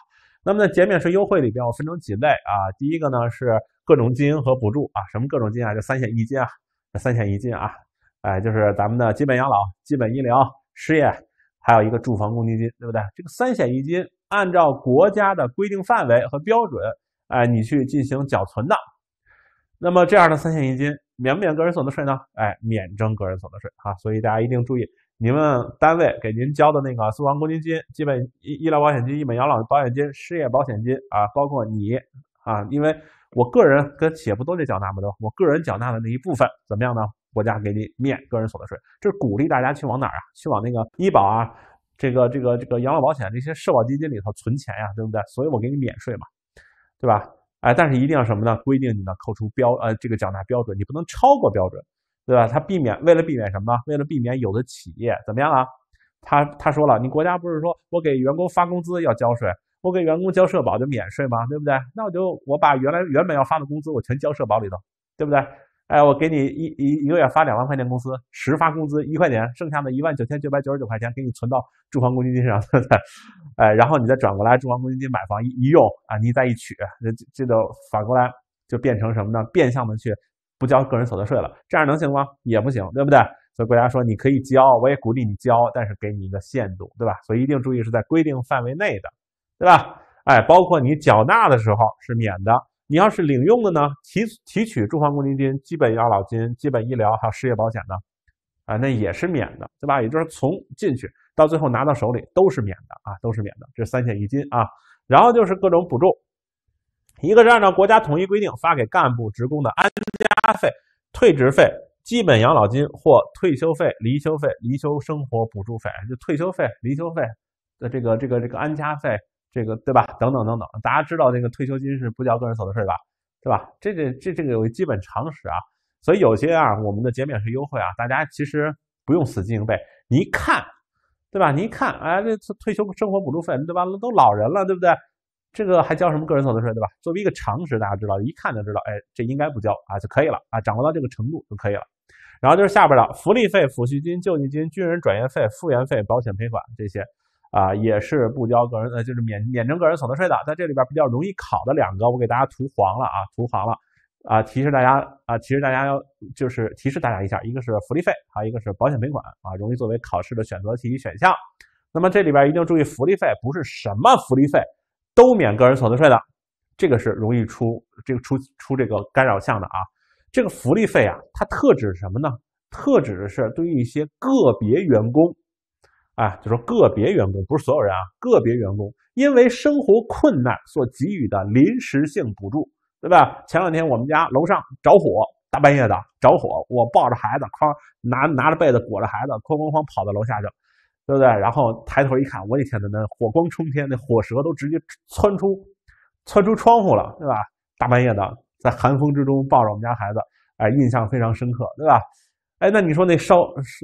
S1: 那么在减免税优惠里边，我分成几类啊？第一个呢是各种金和补助啊，什么各种金啊，就三险一金啊，三险一金啊。哎，就是咱们的基本养老、基本医疗、失业，还有一个住房公积金，对不对？这个三险一金按照国家的规定范围和标准，哎，你去进行缴存的。那么这样的三险一金免不免个人所得税呢？哎，免征个人所得税哈。所以大家一定注意，你们单位给您交的那个住房公积金、基本医医疗保险金、基本养老保险金、失业保险金啊，包括你啊，因为我个人跟企业不都得缴纳吗？都，我个人缴纳的那一部分怎么样呢？国家给你免个人所得税，这鼓励大家去往哪儿啊？去往那个医保啊，这个这个这个养老保险这些社保基金里头存钱呀，对不对？所以我给你免税嘛，对吧？哎，但是一定要什么呢？规定你的扣除标呃这个缴纳标准，你不能超过标准，对吧？它避免为了避免什么为了避免有的企业怎么样啊？他他说了，你国家不是说我给员工发工资要交税，我给员工交社保就免税嘛，对不对？那我就我把原来原本要发的工资我全交社保里头，对不对？哎，我给你一一一个月发两万块钱工资，实发工资一块钱，剩下的一万九千九百九十九块钱给你存到住房公积金上，对不对？哎，然后你再转过来住房公积金买房一一用啊，你再一取，这这都反过来就变成什么呢？变相的去不交个人所得税了，这样能行吗？也不行，对不对？所以国家说你可以交，我也鼓励你交，但是给你一个限度，对吧？所以一定注意是在规定范围内的，对吧？哎，包括你缴纳的时候是免的。你要是领用的呢，提提取住房公积金、基本养老金、基本医疗还有失业保险的，啊，那也是免的，对吧？也就是从进去到最后拿到手里都是免的啊，都是免的，这三险一金啊。然后就是各种补助，一个是按照国家统一规定发给干部职工的安家费、退职费、基本养老金或退休费、离休费、离休生活补助费，就退休费、离休费的这个这个这个安家费。这个对吧？等等等等，大家知道这个退休金是不交个人所得税吧？对吧？这这这这个有基本常识啊。所以有些啊，我们的减免是优惠啊，大家其实不用死记硬背。你一看，对吧？你一看，哎，这退休生活补助费，对吧？都老人了，对不对？这个还交什么个人所得税，对吧？作为一个常识，大家知道，一看就知道，哎，这应该不交啊，就可以了啊，掌握到这个程度就可以了。然后就是下边的福利费、抚恤金、救济金、军人转业费、复员费、保险赔款这些。啊，也是不交个人呃，就是免免征个人所得税的。在这里边比较容易考的两个，我给大家涂黄了啊，涂黄了啊，提示大家啊，提示大家要就是提示大家一下，一个是福利费，还有一个是保险赔款啊，容易作为考试的选择题选项。那么这里边一定注意，福利费不是什么福利费都免个人所得税的，这个是容易出这个出出这个干扰项的啊。这个福利费啊，它特指什么呢？特指的是对于一些个别员工。啊，就说个别员工不是所有人啊，个别员工因为生活困难所给予的临时性补助，对吧？前两天我们家楼上着火，大半夜的着火，我抱着孩子哐拿拿着被子裹着孩子哐哐哐跑到楼下去，对不对？然后抬头一看，我天哪，那火光冲天，那火舌都直接窜出窜出窗户了，对吧？大半夜的在寒风之中抱着我们家孩子，哎，印象非常深刻，对吧？哎，那你说那烧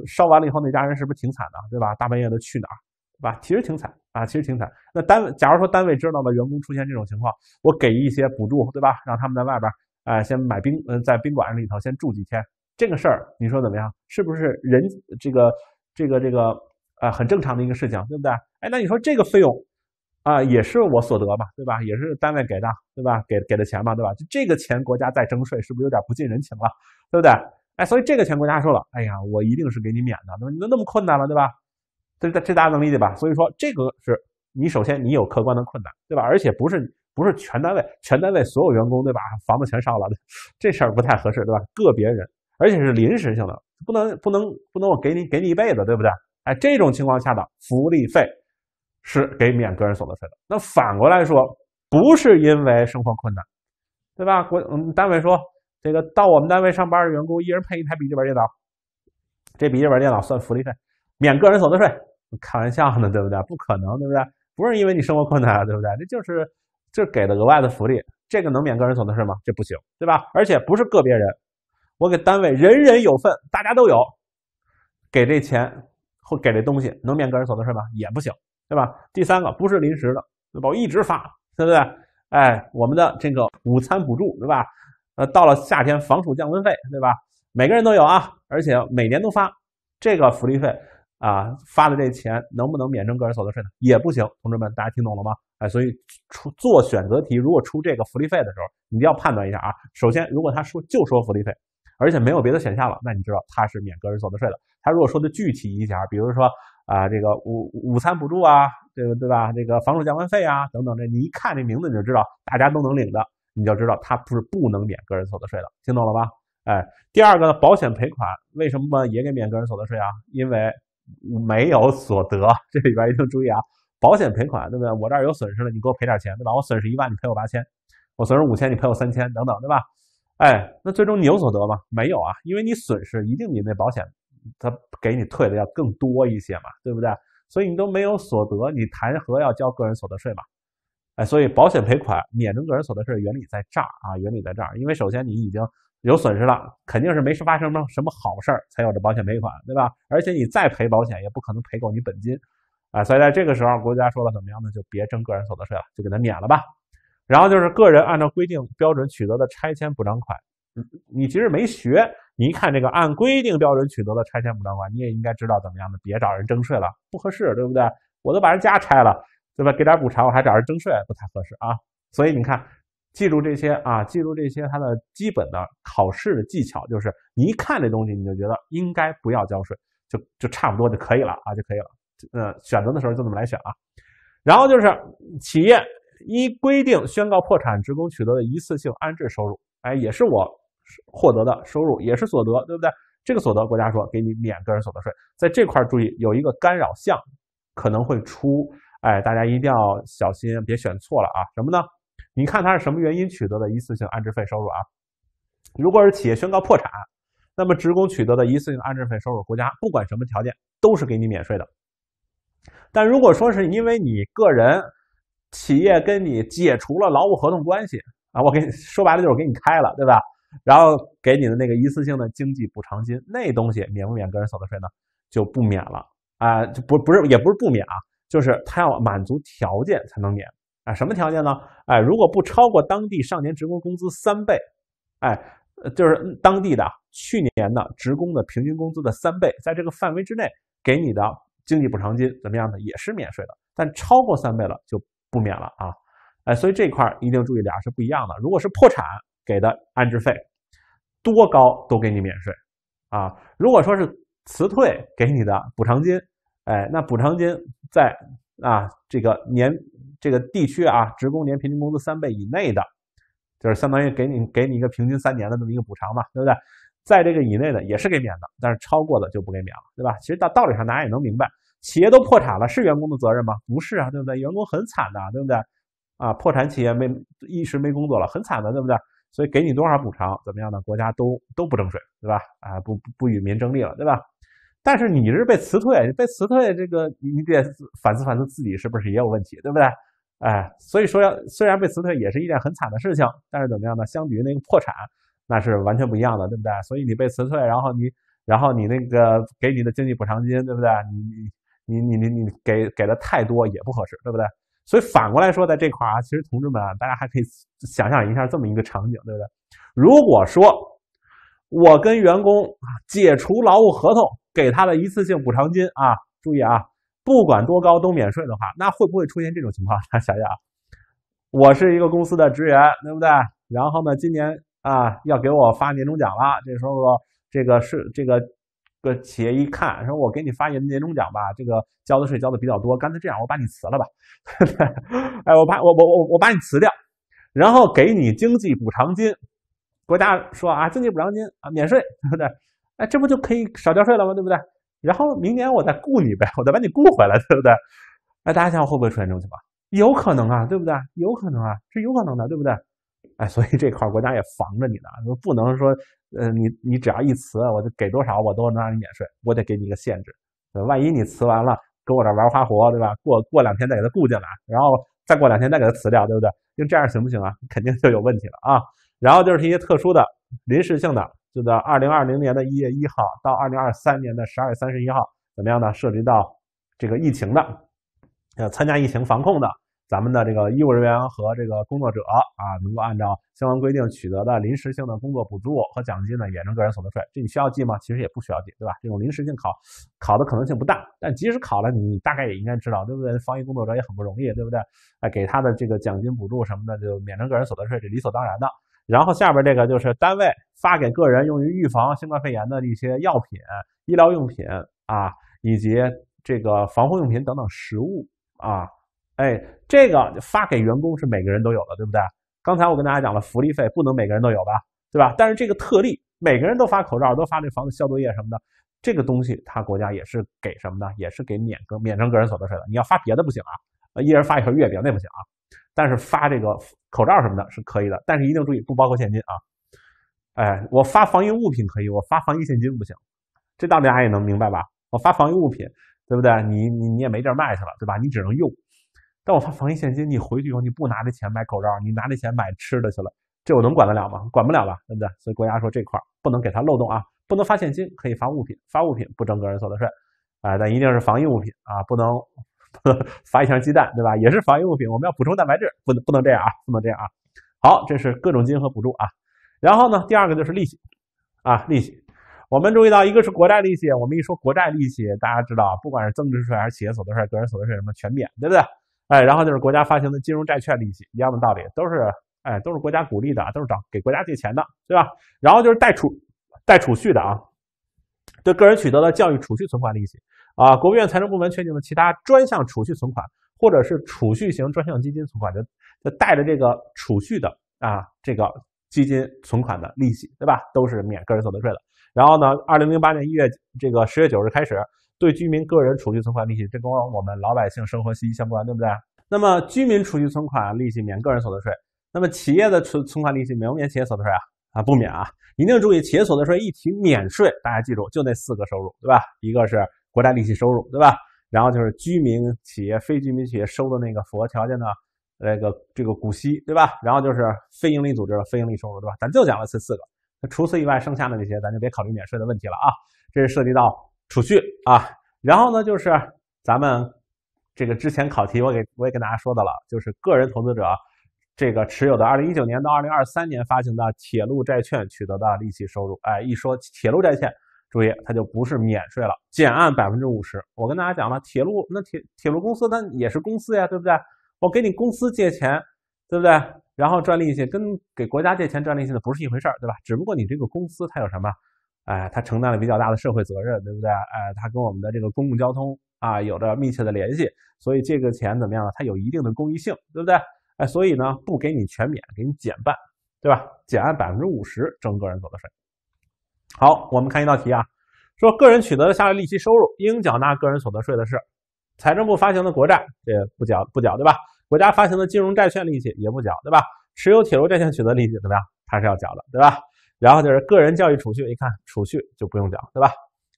S1: 烧完了以后，那家人是不是挺惨的，对吧？大半夜的去哪儿，对吧？其实挺惨啊，其实挺惨。那单位，假如说单位知道了员工出现这种情况，我给一些补助，对吧？让他们在外边，哎，先买宾，嗯，在宾馆里头先住几天。这个事儿你说怎么样？是不是人这个这个这个啊，很正常的一个事情，对不对？哎，那你说这个费用，啊，也是我所得嘛，对吧？也是单位给的，对吧？给给的钱嘛，对吧？就这个钱，国家再征税，是不是有点不近人情了，对不对？哎，所以这个钱国家说了，哎呀，我一定是给你免的，那么你都那么困难了，对吧？这、这、这大家能理解吧？所以说，这个是你首先你有客观的困难，对吧？而且不是不是全单位，全单位所有员工，对吧？房子全烧了，这事儿不太合适，对吧？个别人，而且是临时性的，不能不能不能我给你给你一辈子，对不对？哎，这种情况下的福利费是给免个人所得税的。那反过来说，不是因为生活困难，对吧？国嗯，单位说。这个到我们单位上班的员工，一人配一台笔记本电脑，这笔记本电脑算福利费，免个人所得税。开玩笑呢，对不对？不可能，对不对？不是因为你生活困难，对不对？这就是就是给的额外的福利，这个能免个人所得税吗？这不行，对吧？而且不是个别人，我给单位人人有份，大家都有。给这钱或给这东西能免个人所得税吗？也不行，对吧？第三个不是临时的，我一直发，对不对？哎，我们的这个午餐补助，对吧？呃，到了夏天，防暑降温费，对吧？每个人都有啊，而且每年都发，这个福利费啊，发的这钱能不能免征个人所得税呢？也不行，同志们，大家听懂了吗？哎，所以出做选择题，如果出这个福利费的时候，你要判断一下啊。首先，如果他说就说福利费，而且没有别的选项了，那你知道他是免个人所得税的。他如果说的具体一点，比如说啊，这个午午餐补助啊，这个对吧？这个防暑降温费啊，等等这你一看这名字你就知道，大家都能领的。你就知道它不是不能免个人所得税了，听懂了吧？哎，第二个呢，保险赔款为什么也给免个人所得税啊？因为没有所得，这里边一定注意啊，保险赔款对不对？我这儿有损失了，你给我赔点钱对吧？我损失一万，你赔我八千，我损失五千，你赔我三千，等等对吧？哎，那最终你有所得吗？没有啊，因为你损失一定比那保险它给你退的要更多一些嘛，对不对？所以你都没有所得，你谈何要交个人所得税嘛？哎，所以保险赔款免征个人所得税原理在这儿啊，原理在这儿。因为首先你已经有损失了，肯定是没发生什么什么好事儿才有这保险赔款，对吧？而且你再赔保险也不可能赔够你本金，啊，所以在这个时候国家说了怎么样呢？就别征个人所得税了，就给他免了吧。然后就是个人按照规定标准取得的拆迁补偿款，你其实没学，你一看这个按规定标准取得的拆迁补偿款，你也应该知道怎么样的，别找人征税了，不合适，对不对？我都把人家拆了。对吧？给点补偿，我还找人征税不太合适啊。所以你看，记住这些啊，记住这些它的基本的考试的技巧，就是你一看这东西，你就觉得应该不要交税，就就差不多就可以了啊，就可以了。呃，选择的时候就这么来选啊。然后就是企业依规定宣告破产，职工取得的一次性安置收入，哎，也是我获得的收入，也是所得，对不对？这个所得，国家说给你免个人所得税。在这块儿注意有一个干扰项，可能会出。哎，大家一定要小心，别选错了啊！什么呢？你看它是什么原因取得的一次性安置费收入啊？如果是企业宣告破产，那么职工取得的一次性安置费收入，国家不管什么条件都是给你免税的。但如果说是因为你个人企业跟你解除了劳务合同关系啊，我给你说白了就是给你开了，对吧？然后给你的那个一次性的经济补偿金，那东西免不免个人所得税呢？就不免了啊！就不不是也不是不免啊。就是他要满足条件才能免啊，什么条件呢？哎，如果不超过当地上年职工工资三倍，哎，就是当地的去年的职工的平均工资的三倍，在这个范围之内给你的经济补偿金怎么样呢？也是免税的，但超过三倍了就不免了啊！哎，所以这块一定注意俩是不一样的。如果是破产给的安置费，多高都给你免税啊。如果说是辞退给你的补偿金。哎，那补偿金在啊这个年这个地区啊，职工年平均工资三倍以内的，就是相当于给你给你一个平均三年的这么一个补偿嘛，对不对？在这个以内的也是给免的，但是超过的就不给免了，对吧？其实到道理上大家也能明白，企业都破产了，是员工的责任吗？不是啊，对不对？员工很惨的，对不对？啊，破产企业没一时没工作了，很惨的，对不对？所以给你多少补偿，怎么样呢？国家都都不征税，对吧？啊，不不与民争利了，对吧？但是你是被辞退，被辞退，这个你得反思反思自己是不是也有问题，对不对？哎，所以说要虽然被辞退也是一件很惨的事情，但是怎么样呢？相比于那个破产，那是完全不一样的，对不对？所以你被辞退，然后你，然后你那个给你的经济补偿金，对不对？你你你你你你给给的太多也不合适，对不对？所以反过来说，在这块儿啊，其实同志们，大家还可以想象一下这么一个场景，对不对？如果说我跟员工解除劳务合同。给他的一次性补偿金啊！注意啊，不管多高都免税的话，那会不会出现这种情况？大家想想啊，我是一个公司的职员，对不对？然后呢，今年啊要给我发年终奖了。这时候，这个是这个个企业一看，说我给你发年年终奖吧，这个交的税交的比较多，干脆这样，我把你辞了吧。[laughs] 哎，我把，我我我我把你辞掉，然后给你经济补偿金。国家说啊，经济补偿金啊，免税，对不对？哎，这不就可以少交税了吗？对不对？然后明年我再雇你呗，我再把你雇回来，对不对？哎，大家想会不会出现这种情况？有可能啊，对不对？有可能啊，是有可能的，对不对？哎，所以这块国家也防着你呢，不能说，呃，你你只要一辞，我就给多少，我都能让你免税，我得给你一个限制。万一你辞完了，搁我这玩花活，对吧？过过两天再给他雇进来，然后再过两天再给他辞掉，对不对？就这样行不行啊？肯定就有问题了啊。然后就是一些特殊的、临时性的。就在二零二零年的一月一号到二零二三年的十二月三十一号，怎么样呢？涉及到这个疫情的，要参加疫情防控的，咱们的这个医务人员和这个工作者啊，能够按照相关规定取得的临时性的工作补助和奖金呢，免征个人所得税。这你需要记吗？其实也不需要记，对吧？这种临时性考考的可能性不大，但即使考了，你大概也应该知道，对不对？防疫工作者也很不容易，对不对？哎，给他的这个奖金补助什么的就免征个人所得税，这理所当然的。然后下边这个就是单位发给个人用于预防新冠肺炎的一些药品、医疗用品啊，以及这个防护用品等等实物啊，哎，这个发给员工是每个人都有的，对不对？刚才我跟大家讲了，福利费不能每个人都有的，对吧？但是这个特例，每个人都发口罩，都发这防子消毒液什么的，这个东西他国家也是给什么的，也是给免个免征个人所得税的。你要发别的不行啊。一人发一盒月饼那不行啊，但是发这个口罩什么的是可以的，但是一定注意不包括现金啊。哎，我发防疫物品可以，我发防疫现金不行，这道理大家也能明白吧？我发防疫物品，对不对？你你你也没地儿卖去了，对吧？你只能用。但我发防疫现金，你回去以后你不拿这钱买口罩，你拿这钱买吃的去了，这我能管得了吗？管不了吧，对不对？所以国家说这块不能给他漏洞啊，不能发现金，可以发物品，发物品不征个人所得税，啊。但一定是防疫物品啊，不能。[laughs] 发一箱鸡蛋，对吧？也是防疫物品。我们要补充蛋白质，不能不能这样啊，不能这样啊。好，这是各种金和补助啊。然后呢，第二个就是利息啊，利息。我们注意到，一个是国债利息，我们一说国债利息，大家知道不管是增值税还是企业所得税、个人所得税什么全免，对不对？哎，然后就是国家发行的金融债券利息，一样的道理，都是哎，都是国家鼓励的都是找给国家借钱的，对吧？然后就是代储代储蓄的啊，对个人取得的教育储蓄存款利息。啊，国务院财政部门确定的其他专项储蓄存款，或者是储蓄型专项基金存款的，就带着这个储蓄的啊，这个基金存款的利息，对吧？都是免个人所得税的。然后呢，二零零八年一月这个十月九日开始，对居民个人储蓄存款利息，这跟我们老百姓生活息息相关，对不对？那么居民储蓄存款利息免个人所得税。那么企业的存存款利息免不免企业所得税啊？啊，不免啊！一定注意，企业所得税一提免税，大家记住就那四个收入，对吧？一个是。国债利息收入，对吧？然后就是居民企业、非居民企业收的那个符合条件的、那个这个股息，对吧？然后就是非营利组织的非营利收入，对吧？咱就讲了这四个。那除此以外，剩下的那些咱就别考虑免税的问题了啊。这是涉及到储蓄啊。然后呢，就是咱们这个之前考题，我给我也跟大家说的了，就是个人投资者这个持有的2019年到2023年发行的铁路债券取得的利息收入。哎，一说铁路债券。注意，它就不是免税了，减按百分之五十。我跟大家讲了，铁路那铁铁路公司，它也是公司呀，对不对？我给你公司借钱，对不对？然后赚利息，跟给国家借钱赚利息的不是一回事儿，对吧？只不过你这个公司它有什么？哎，它承担了比较大的社会责任，对不对？哎，它跟我们的这个公共交通啊有着密切的联系，所以这个钱怎么样呢？它有一定的公益性，对不对？哎，所以呢，不给你全免，给你减半，对吧？减按百分之五十征个人所得税。好，我们看一道题啊，说个人取得的下列利息收入，应缴纳个人所得税的是，财政部发行的国债，这不缴不缴对吧？国家发行的金融债券利息也不缴对吧？持有铁路债券取得利息怎么样？它是要缴的对吧？然后就是个人教育储蓄，一看储蓄就不用缴对吧？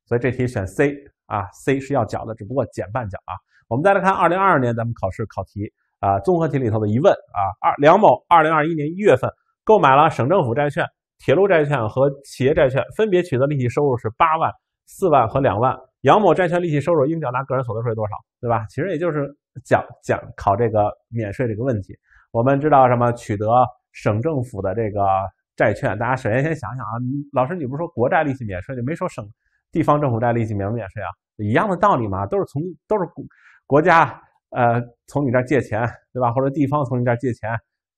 S1: 所以这题选 C 啊，C 是要缴的，只不过减半缴啊。我们再来看二零二二年咱们考试考题啊，综合题里头的疑问啊，二梁某二零二一年一月份购买了省政府债券。铁路债券和企业债券分别取得利息收入是八万、四万和两万，杨某债券利息收入应缴纳个人所得税多少？对吧？其实也就是讲讲考这个免税这个问题。我们知道什么取得省政府的这个债券，大家首先先想想啊，老师你不是说国债利息免税，你没说省、地方政府债利息免不免税啊？一样的道理嘛，都是从都是国家呃从你这借钱，对吧？或者地方从你这借钱。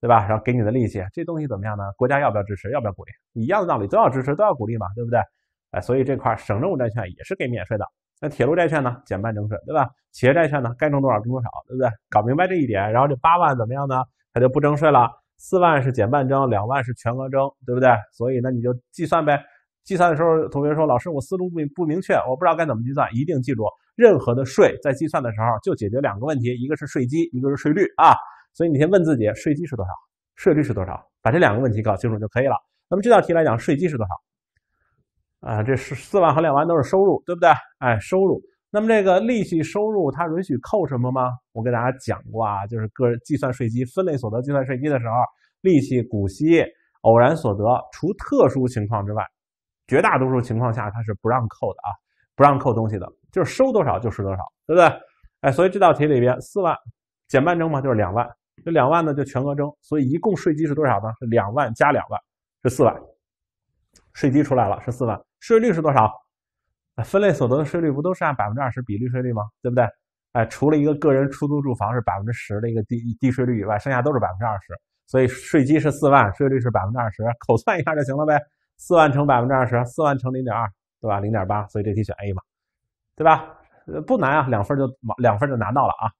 S1: 对吧？然后给你的利息，这东西怎么样呢？国家要不要支持？要不要鼓励？一样的道理，都要支持，都要鼓励嘛，对不对？哎，所以这块省政府债券也是给免税的。那铁路债券呢？减半征税，对吧？企业债券呢？该征多少征多少，对不对？搞明白这一点，然后这八万怎么样呢？它就不征税了。四万是减半征，两万是全额征，对不对？所以呢，你就计算呗。计算的时候，同学说老师，我思路不不明确，我不知道该怎么计算。一定记住，任何的税在计算的时候就解决两个问题，一个是税基，一个是税率啊。所以你先问自己，税基是多少？税率是多少？把这两个问题搞清楚就可以了。那么这道题来讲，税基是多少？啊，这是四万和两万都是收入，对不对？哎，收入。那么这个利息收入，它允许扣什么吗？我给大家讲过啊，就是个计算税基，分类所得计算税基的时候，利息、股息、偶然所得，除特殊情况之外，绝大多数情况下它是不让扣的啊，不让扣东西的，就是收多少就是多少，对不对？哎，所以这道题里边四万减半征嘛，就是两万。这两万呢就全额征，所以一共税基是多少呢？是两万加两万，是四万。税基出来了是四万，税率是多少？分类所得的税率不都是按百分之二十比例税率吗？对不对？哎，除了一个个人出租住房是百分之十的一个低低税率以外，剩下都是百分之二十。所以税基是四万，税率是百分之二十，口算一下就行了呗。四万乘百分之二十，四万乘零点二，对吧？零点八，所以这题选 A 嘛，对吧？不难啊，两分就两分就拿到了啊。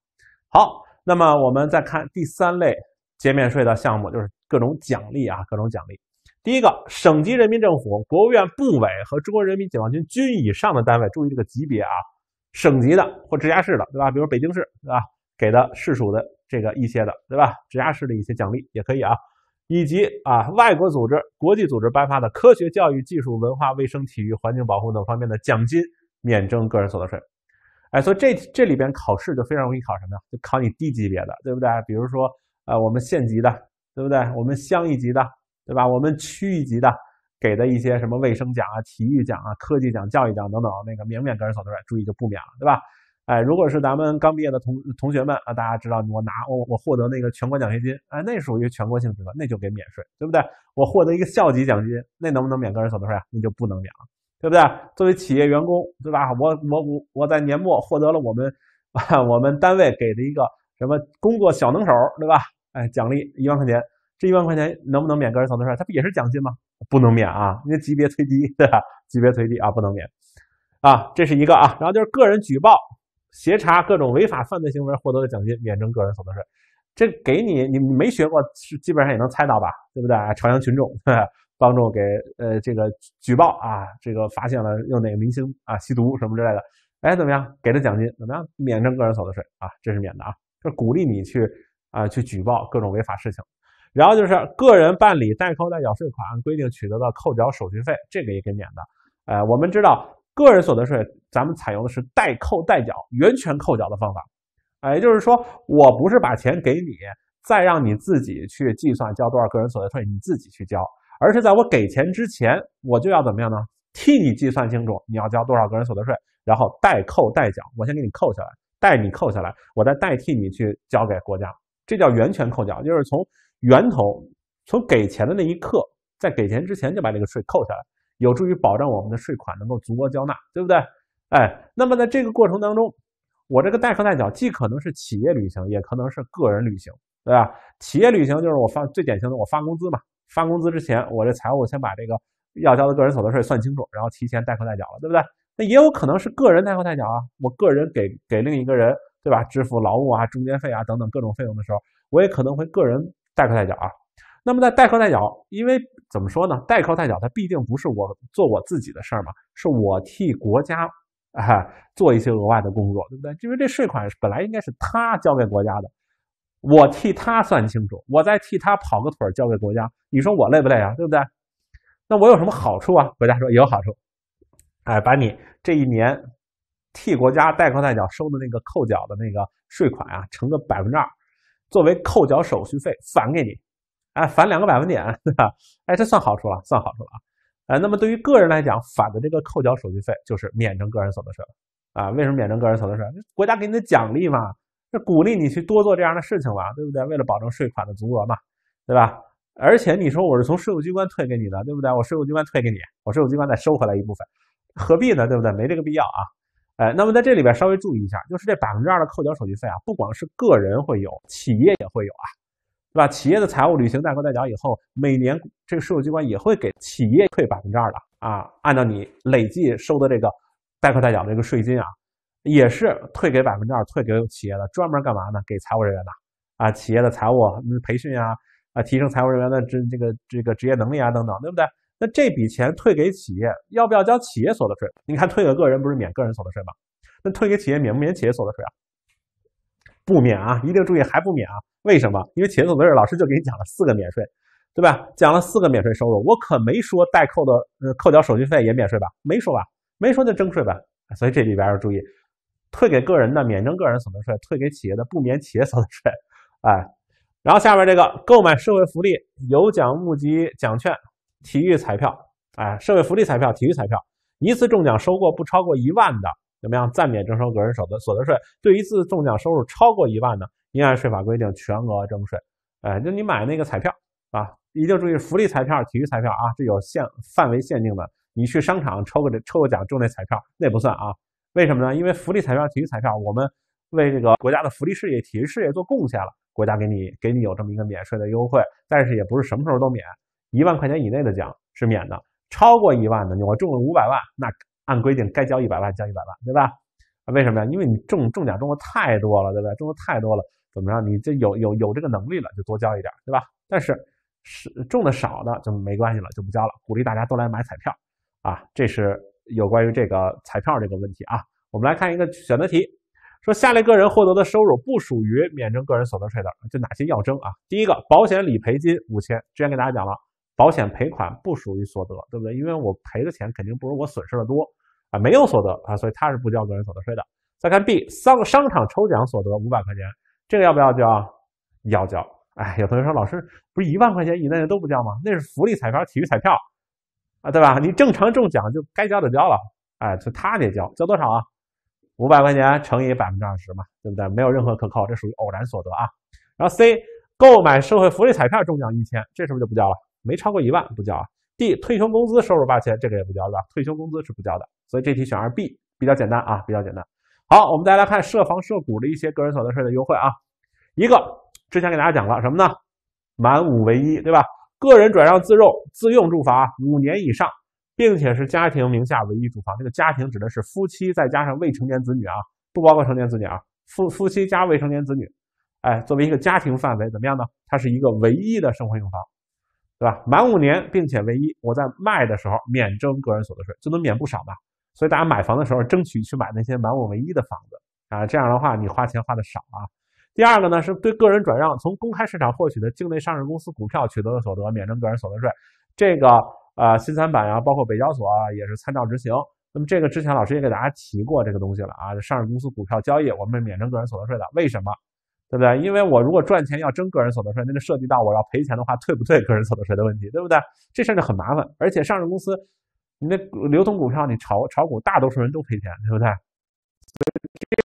S1: 好。那么我们再看第三类减免税的项目，就是各种奖励啊，各种奖励。第一个，省级人民政府、国务院部委和中国人民解放军军以上的单位，注意这个级别啊，省级的或直辖市的，对吧？比如北京市，对吧？给的市属的这个一些的，对吧？直辖市的一些奖励也可以啊，以及啊，外国组织、国际组织颁发的科学、教育、技术、文化、卫生、体育、环境保护等方面的奖金，免征个人所得税。哎，所以这这里边考试就非常容易考什么呀？就考你低级别的，对不对？比如说，呃，我们县级的，对不对？我们乡一级的，对吧？我们区一级的，给的一些什么卫生奖啊、体育奖啊、科技奖、教育奖等等，那个免免个人所得税，注意就不免了，对吧？哎，如果是咱们刚毕业的同同学们啊，大家知道我拿我我获得那个全国奖学金，哎，那属于全国性质的，那就给免税，对不对？我获得一个校级奖金，那能不能免个人所得税啊？那就不能免了。对不对？作为企业员工，对吧？我我我我在年末获得了我们，[laughs] 我们单位给的一个什么工作小能手，对吧？哎，奖励一万块钱，这一万块钱能不能免个人所得税？它不也是奖金吗？不能免啊，因为级别最低，对吧？级别最低啊，不能免，啊，这是一个啊。然后就是个人举报、协查各种违法犯罪行为获得的奖金，免征个人所得税。这给你，你没学过，基本上也能猜到吧？对不对？朝阳群众。帮助给呃这个举报啊，这个发现了用哪个明星啊吸毒什么之类的，哎怎么样？给他奖金？怎么样？免征个人所得税啊？这是免的啊，就鼓励你去啊去举报各种违法事情。然后就是个人办理代扣代缴税款规定取得的扣缴手续费，这个也给免的。呃，我们知道个人所得税，咱们采用的是代扣代缴、源泉扣缴的方法。哎，也就是说，我不是把钱给你，再让你自己去计算交多少个人所得税，你自己去交。而是在我给钱之前，我就要怎么样呢？替你计算清楚你要交多少个人所得税，然后代扣代缴，我先给你扣下来，代你扣下来，我再代替你去交给国家，这叫源泉扣缴，就是从源头，从给钱的那一刻，在给钱之前就把这个税扣下来，有助于保障我们的税款能够足额交纳，对不对？哎，那么在这个过程当中，我这个代扣代缴既可能是企业履行，也可能是个人履行，对吧？企业履行就是我发最典型的，我发工资嘛。发工资之前，我这财务先把这个要交的个人所得税算清楚，然后提前代扣代缴了，对不对？那也有可能是个人代扣代缴啊，我个人给给另一个人，对吧？支付劳务啊、中介费啊等等各种费用的时候，我也可能会个人代扣代缴啊。那么在代扣代缴，因为怎么说呢？代扣代缴它毕竟不是我做我自己的事儿嘛，是我替国家啊、做一些额外的工作，对不对？因为这税款本来应该是他交给国家的。我替他算清楚，我再替他跑个腿交给国家，你说我累不累啊？对不对？那我有什么好处啊？国家说有好处，哎，把你这一年替国家代扣代缴收的那个扣缴的那个税款啊，乘个百分之二，作为扣缴手续费返给你，哎，返两个百分点，对吧？哎，这算好处了，算好处了啊！哎，那么对于个人来讲，返的这个扣缴手续费就是免征个人所得税了啊？为什么免征个人所得税？国家给你的奖励嘛。这鼓励你去多做这样的事情嘛，对不对？为了保证税款的足额嘛，对吧？而且你说我是从税务机关退给你的，对不对？我税务机关退给你，我税务机关再收回来一部分，何必呢？对不对？没这个必要啊。哎，那么在这里边稍微注意一下，就是这百分之二的扣缴手续费啊，不光是个人会有，企业也会有啊，对吧？企业的财务履行代扣代缴以后，每年这个税务机关也会给企业退百分之二的啊，按照你累计收的这个代扣代缴这个税金啊。也是退给百分之二，退给企业的，专门干嘛呢？给财务人员的，啊，企业的财务培训呀，啊，提升财务人员的这这个这个职业能力啊，等等，对不对？那这笔钱退给企业，要不要交企业所得税？你看退给个人不是免个人所得税吗？那退给企业免不免企业所得税啊？不免啊，一定注意还不免啊？为什么？因为企业所得税老师就给你讲了四个免税，对吧？讲了四个免税收入，我可没说代扣的呃，扣缴手续费也免税吧？没说吧？没说就征税吧？所以这里边要注意。退给个人的免征个人所得税，退给企业的不免企业所得税。哎，然后下面这个购买社会福利有奖募集奖券、体育彩票，哎，社会福利彩票、体育彩票，一次中奖收获不超过一万的，怎么样暂免征收个人所得所得税？对一次中奖收入超过一万的，应按税法规定全额征税。哎，就你买那个彩票啊，一定注意福利彩票、体育彩票啊，这有限范围限定的。你去商场抽个这抽个奖中那彩票，那不算啊。为什么呢？因为福利彩票、体育彩票，我们为这个国家的福利事业、体育事业做贡献了，国家给你给你有这么一个免税的优惠，但是也不是什么时候都免。一万块钱以内的奖是免的，超过一万的，我中了五百万，那按规定该交一百万交一百万，对吧？为什么呀？因为你中中奖中的太多了，对不对？中的太多了，怎么着？你这有有有这个能力了，就多交一点，对吧？但是是中的少的就没关系了，就不交了，鼓励大家都来买彩票，啊，这是。有关于这个彩票这个问题啊，我们来看一个选择题，说下列个人获得的收入不属于免征个人所得税的，就哪些要征啊？第一个，保险理赔金五千，之前给大家讲了，保险赔款不属于所得，对不对？因为我赔的钱肯定不如我损失的多啊，没有所得啊，所以他是不交个人所得税的。再看 B，商商场抽奖所得五百块钱，这个要不要交？要交。哎，有同学说老师不是一万块钱以内都不交吗？那是福利彩票、体育彩票。啊，对吧？你正常中奖就该交的交了，哎，就他得交，交多少啊？五百块钱乘以百分之二十嘛，对不对？没有任何可靠，这属于偶然所得啊。然后 C，购买社会福利彩票中奖一千，这是不是就不交了？没超过一万，不交啊。D，退休工资收入八千，这个也不交了，退休工资是不交的。所以这题选二 B 比较简单啊，比较简单。好，我们再来看涉房涉股的一些个人所得税的优惠啊。一个，之前给大家讲了什么呢？满五为一对吧？个人转让自用自用住房五年以上，并且是家庭名下唯一住房。这个家庭指的是夫妻再加上未成年子女啊，不包括成年子女啊。夫夫妻加未成年子女，哎，作为一个家庭范围怎么样呢？它是一个唯一的生活用房，对吧？满五年并且唯一，我在卖的时候免征个人所得税，就能免不少吧。所以大家买房的时候争取去买那些满五唯一的房子啊，这样的话你花钱花的少啊。第二个呢，是对个人转让从公开市场获取的境内上市公司股票取得的所得，免征个人所得税。这个呃，新三板啊，包括北交所啊，也是参照执行。那么这个之前老师也给大家提过这个东西了啊，上市公司股票交易我们免征个人所得税的。为什么？对不对？因为我如果赚钱要征个人所得税，那就涉及到我要赔钱的话，退不退个人所得税的问题，对不对？这事儿很麻烦。而且上市公司，你那流通股票，你炒炒股，大多数人都赔钱，对不对？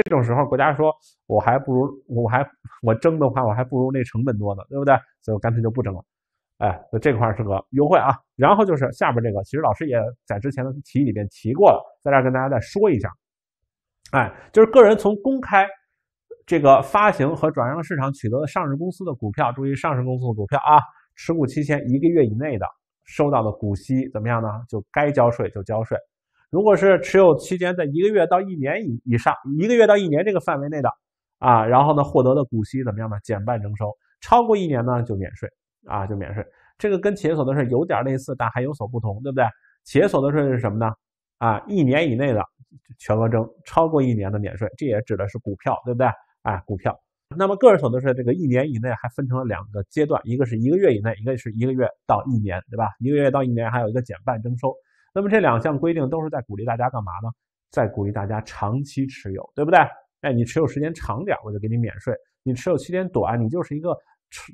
S1: 这种时候，国家说我还不如我还我争的话，我还不如那成本多呢，对不对？所以，我干脆就不争了。哎，那这块是个优惠啊。然后就是下边这个，其实老师也在之前的题里边提过了，在这儿跟大家再说一下。哎，就是个人从公开这个发行和转让市场取得的上市公司的股票，注意上市公司的股票啊，持股期限一个月以内的，收到的股息怎么样呢？就该交税就交税。如果是持有期间在一个月到一年以以上，一个月到一年这个范围内的，啊，然后呢，获得的股息怎么样呢？减半征收，超过一年呢就免税，啊，就免税。这个跟企业所得税有点类似，但还有所不同，对不对？企业所得税是什么呢？啊，一年以内的全额征，超过一年的免税。这也指的是股票，对不对？啊，股票。那么个人所得税这个一年以内还分成了两个阶段，一个是一个月以内，一个是一个月到一年，对吧？一个月到一年还有一个减半征收。那么这两项规定都是在鼓励大家干嘛呢？在鼓励大家长期持有，对不对？哎，你持有时间长点，我就给你免税；你持有时间短，你就是一个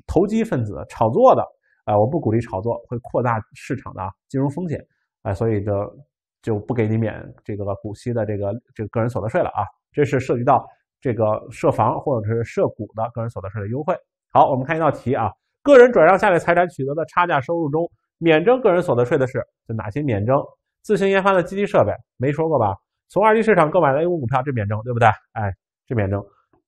S1: 投机分子、炒作的。哎，我不鼓励炒作，会扩大市场的金融风险。哎，所以就就不给你免这个股息的这个这个个人所得税了啊。这是涉及到这个涉房或者是涉股的个人所得税的优惠。好，我们看一道题啊：个人转让下列财产取得的差价收入中。免征个人所得税的是，就哪些免征？自行研发的机器设备没说过吧？从二级市场购买的 A 股股票这免征，对不对？哎，这免征。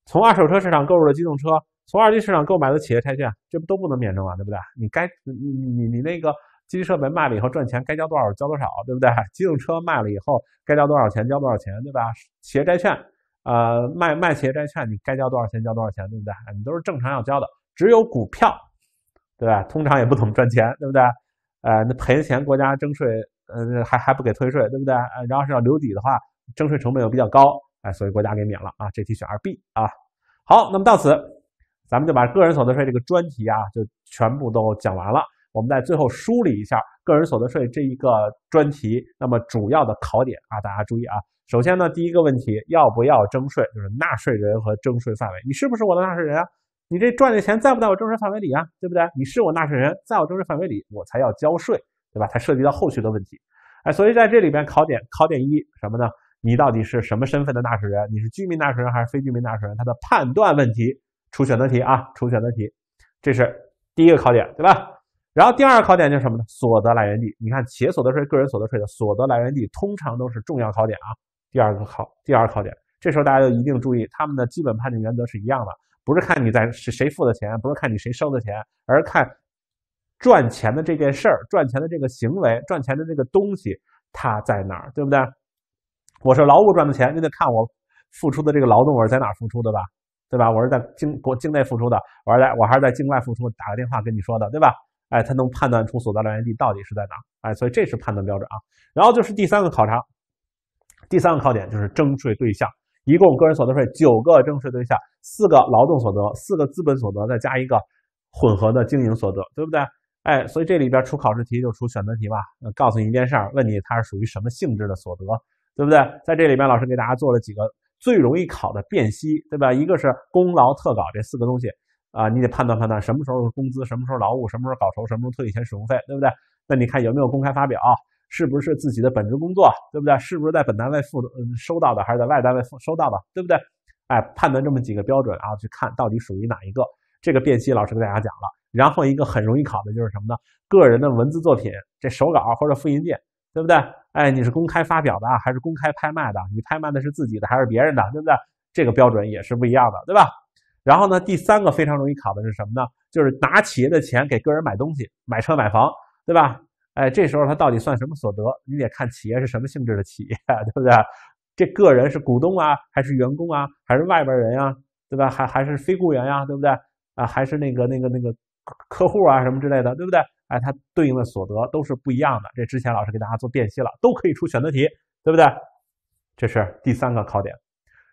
S1: 从二手车市场购入的机动车，从二级市场购买的企业债券，这不都不能免征啊，对不对？你该你你你你那个机器设备卖了以后赚钱该交多少交多少，对不对？机动车卖了以后该交多少钱交多少钱，对吧？企业债券，呃，卖卖企业债券你该交多少钱交多少钱，对不对？你都是正常要交的，只有股票，对吧？通常也不怎么赚钱，对不对？呃，那赔钱，国家征税，呃，还还不给退税，对不对？呃，然后是要留底的话，征税成本又比较高，哎，所以国家给免了啊。这题选二 B 啊。好，那么到此，咱们就把个人所得税这个专题啊，就全部都讲完了。我们在最后梳理一下个人所得税这一个专题，那么主要的考点啊，大家注意啊。首先呢，第一个问题要不要征税，就是纳税人和征税范围，你是不是我的纳税人啊？你这赚的钱在不在我征税范围里啊？对不对？你是我纳税人，在我征税范围里，我才要交税，对吧？它涉及到后续的问题，哎，所以在这里边考点，考点一什么呢？你到底是什么身份的纳税人？你是居民纳税人还是非居民纳税人？它的判断问题出选择题啊，出选择题，这是第一个考点，对吧？然后第二个考点就是什么呢？所得来源地，你看企业所得税、个人所得税的所得来源地，通常都是重要考点啊。第二个考，第二个考点，这时候大家就一定注意，他们的基本判定原则是一样的。不是看你在是谁付的钱，不是看你谁收的钱，而看赚钱的这件事儿、赚钱的这个行为、赚钱的这个东西，它在哪儿，对不对？我是劳务赚的钱，你得看我付出的这个劳动，我是在哪儿付出的吧？对吧？我是在境国境内付出的，我是在还是在境外付出？打个电话跟你说的，对吧？哎，他能判断出所在来源地到底是在哪？哎，所以这是判断标准啊。然后就是第三个考察，第三个考点就是征税对象，一共个人所得税九个征税对象。四个劳动所得，四个资本所得，再加一个混合的经营所得，对不对？哎，所以这里边出考试题就出选择题吧。告诉你一件事儿，问你它是属于什么性质的所得，对不对？在这里边，老师给大家做了几个最容易考的辨析，对吧？一个是功劳特稿这四个东西啊，你得判断判断什么时候工资，什么时候劳务，什么时候稿酬，什么时候特许权使用费，对不对？那你看有没有公开发表，是不是自己的本职工作，对不对？是不是在本单位付的、收到的，还是在外单位付收到的，对不对？哎，判断这么几个标准啊，去看到底属于哪一个？这个辨析老师给大家讲了。然后一个很容易考的就是什么呢？个人的文字作品，这手稿或者复印件，对不对？哎，你是公开发表的还是公开拍卖的？你拍卖的是自己的还是别人的，对不对？这个标准也是不一样的，对吧？然后呢，第三个非常容易考的是什么呢？就是拿企业的钱给个人买东西、买车、买房，对吧？哎，这时候他到底算什么所得？你得看企业是什么性质的企业，对不对？这个人是股东啊，还是员工啊，还是外边人呀，对吧？还还是非雇员呀，对不对？啊，还是那个那个那个客户啊，什么之类的，对不对？哎，它对应的所得都是不一样的。这之前老师给大家做辨析了，都可以出选择题，对不对？这是第三个考点，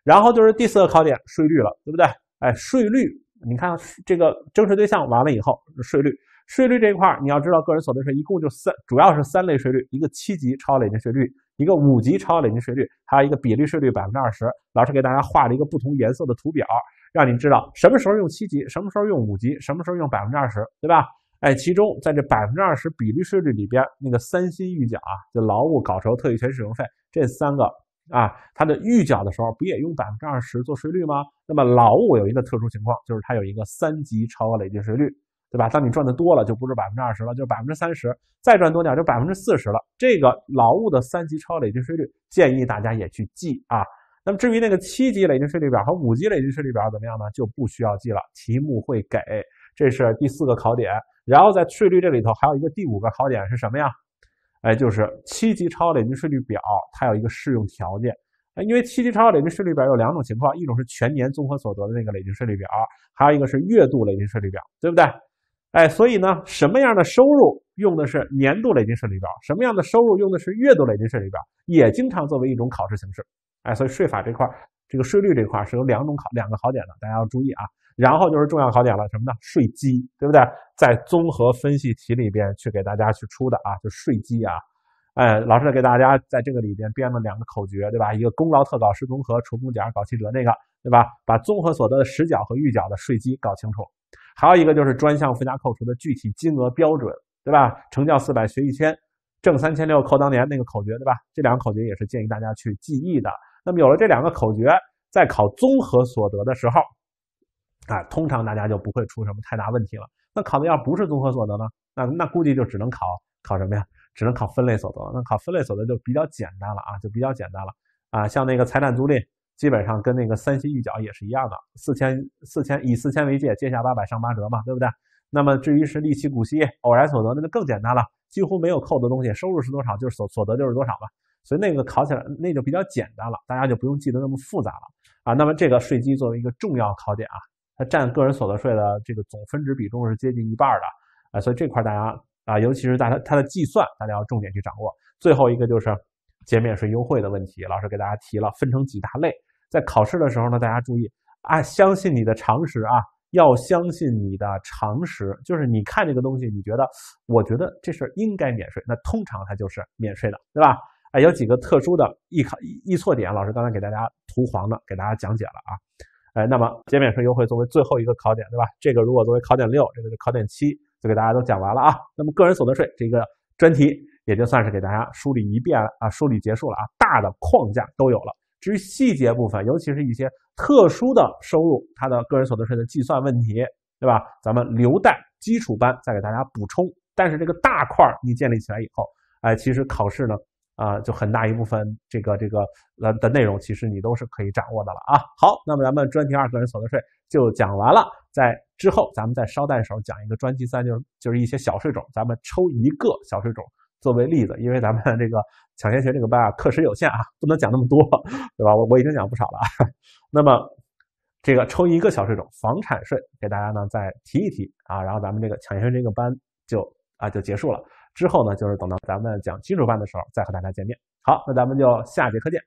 S1: 然后就是第四个考点税率了，对不对？哎，税率，你看这个征税对象完了以后，税率，税率这一块你要知道，个人所得税一共就三，主要是三类税率，一个七级超累进税率。一个五级超额累进税率，还有一个比例税率百分之二十。老师给大家画了一个不同颜色的图表，让您知道什么时候用七级，什么时候用五级，什么时候用百分之二十，对吧？哎，其中在这百分之二十比例税率里边，那个三新预缴啊，就劳务稿酬特许权使用费这三个啊，它的预缴的时候不也用百分之二十做税率吗？那么劳务有一个特殊情况，就是它有一个三级超额累进税率。对吧？当你赚的多了，就不是百分之二十了，就百分之三十，再赚多点就百分之四十了。这个劳务的三级超累进税率，建议大家也去记啊。那么至于那个七级累进税率表和五级累进税率表怎么样呢？就不需要记了，题目会给。这是第四个考点。然后在税率这里头还有一个第五个考点是什么呀？哎，就是七级超累进税率表，它有一个适用条件。哎，因为七级超累进税率表有两种情况，一种是全年综合所得的那个累进税率表，还有一个是月度累进税率表，对不对？哎，所以呢，什么样的收入用的是年度累进税率表，什么样的收入用的是月度累进税率表，也经常作为一种考试形式。哎，所以税法这块这个税率这块是有两种考两个考点的，大家要注意啊。然后就是重要考点了什么呢？税基，对不对？在综合分析题里边去给大家去出的啊，就税基啊。哎，老师给大家在这个里边编了两个口诀，对吧？一个功劳特稿是综合除公减搞七折那个，对吧？把综合所得的实缴和预缴的税基搞清楚。还有一个就是专项附加扣除的具体金额标准，对吧？成交四百，学一千，挣三千六，扣当年那个口诀，对吧？这两个口诀也是建议大家去记忆的。那么有了这两个口诀，在考综合所得的时候，啊，通常大家就不会出什么太大问题了。那考的要不是综合所得呢？那那估计就只能考考什么呀？只能考分类所得。那考分类所得就比较简单了啊，就比较简单了啊，像那个财产租赁。基本上跟那个三息预缴也是一样的，四千四千以四千为界，接下八百上八折嘛，对不对？那么至于是利息股息偶然所得，那就更简单了，几乎没有扣的东西，收入是多少就是所所得就是多少嘛。所以那个考起来那就比较简单了，大家就不用记得那么复杂了啊。那么这个税基作为一个重要考点啊，它占个人所得税的这个总分值比重是接近一半的啊，所以这块大家啊，尤其是大家它的计算，大家要重点去掌握。最后一个就是减免税优惠的问题，老师给大家提了，分成几大类。在考试的时候呢，大家注意啊，相信你的常识啊，要相信你的常识。就是你看这个东西，你觉得，我觉得这事应该免税，那通常它就是免税的，对吧？哎，有几个特殊的易考易错点，老师刚才给大家涂黄的，给大家讲解了啊。哎，那么减免税优惠作为最后一个考点，对吧？这个如果作为考点六，这个是考点七，就给大家都讲完了啊。那么个人所得税这个专题也就算是给大家梳理一遍啊，梳理结束了啊，大的框架都有了。至于细节部分，尤其是一些特殊的收入，它的个人所得税的计算问题，对吧？咱们留待基础班再给大家补充。但是这个大块儿你建立起来以后，哎，其实考试呢，啊，就很大一部分这个这个呃的内容，其实你都是可以掌握的了啊。好，那么咱们专题二个人所得税就讲完了，在之后咱们再捎带手讲一个专题三，就是就是一些小税种，咱们抽一个小税种。作为例子，因为咱们这个 [laughs] 抢先学这个班啊，课时有限啊，不能讲那么多，对吧？我我已经讲不少了。[laughs] 那么这个抽一个小税种，房产税，给大家呢再提一提啊。然后咱们这个抢先学这个班就啊就结束了。之后呢，就是等到咱们讲基础班的时候再和大家见面。好，那咱们就下节课见。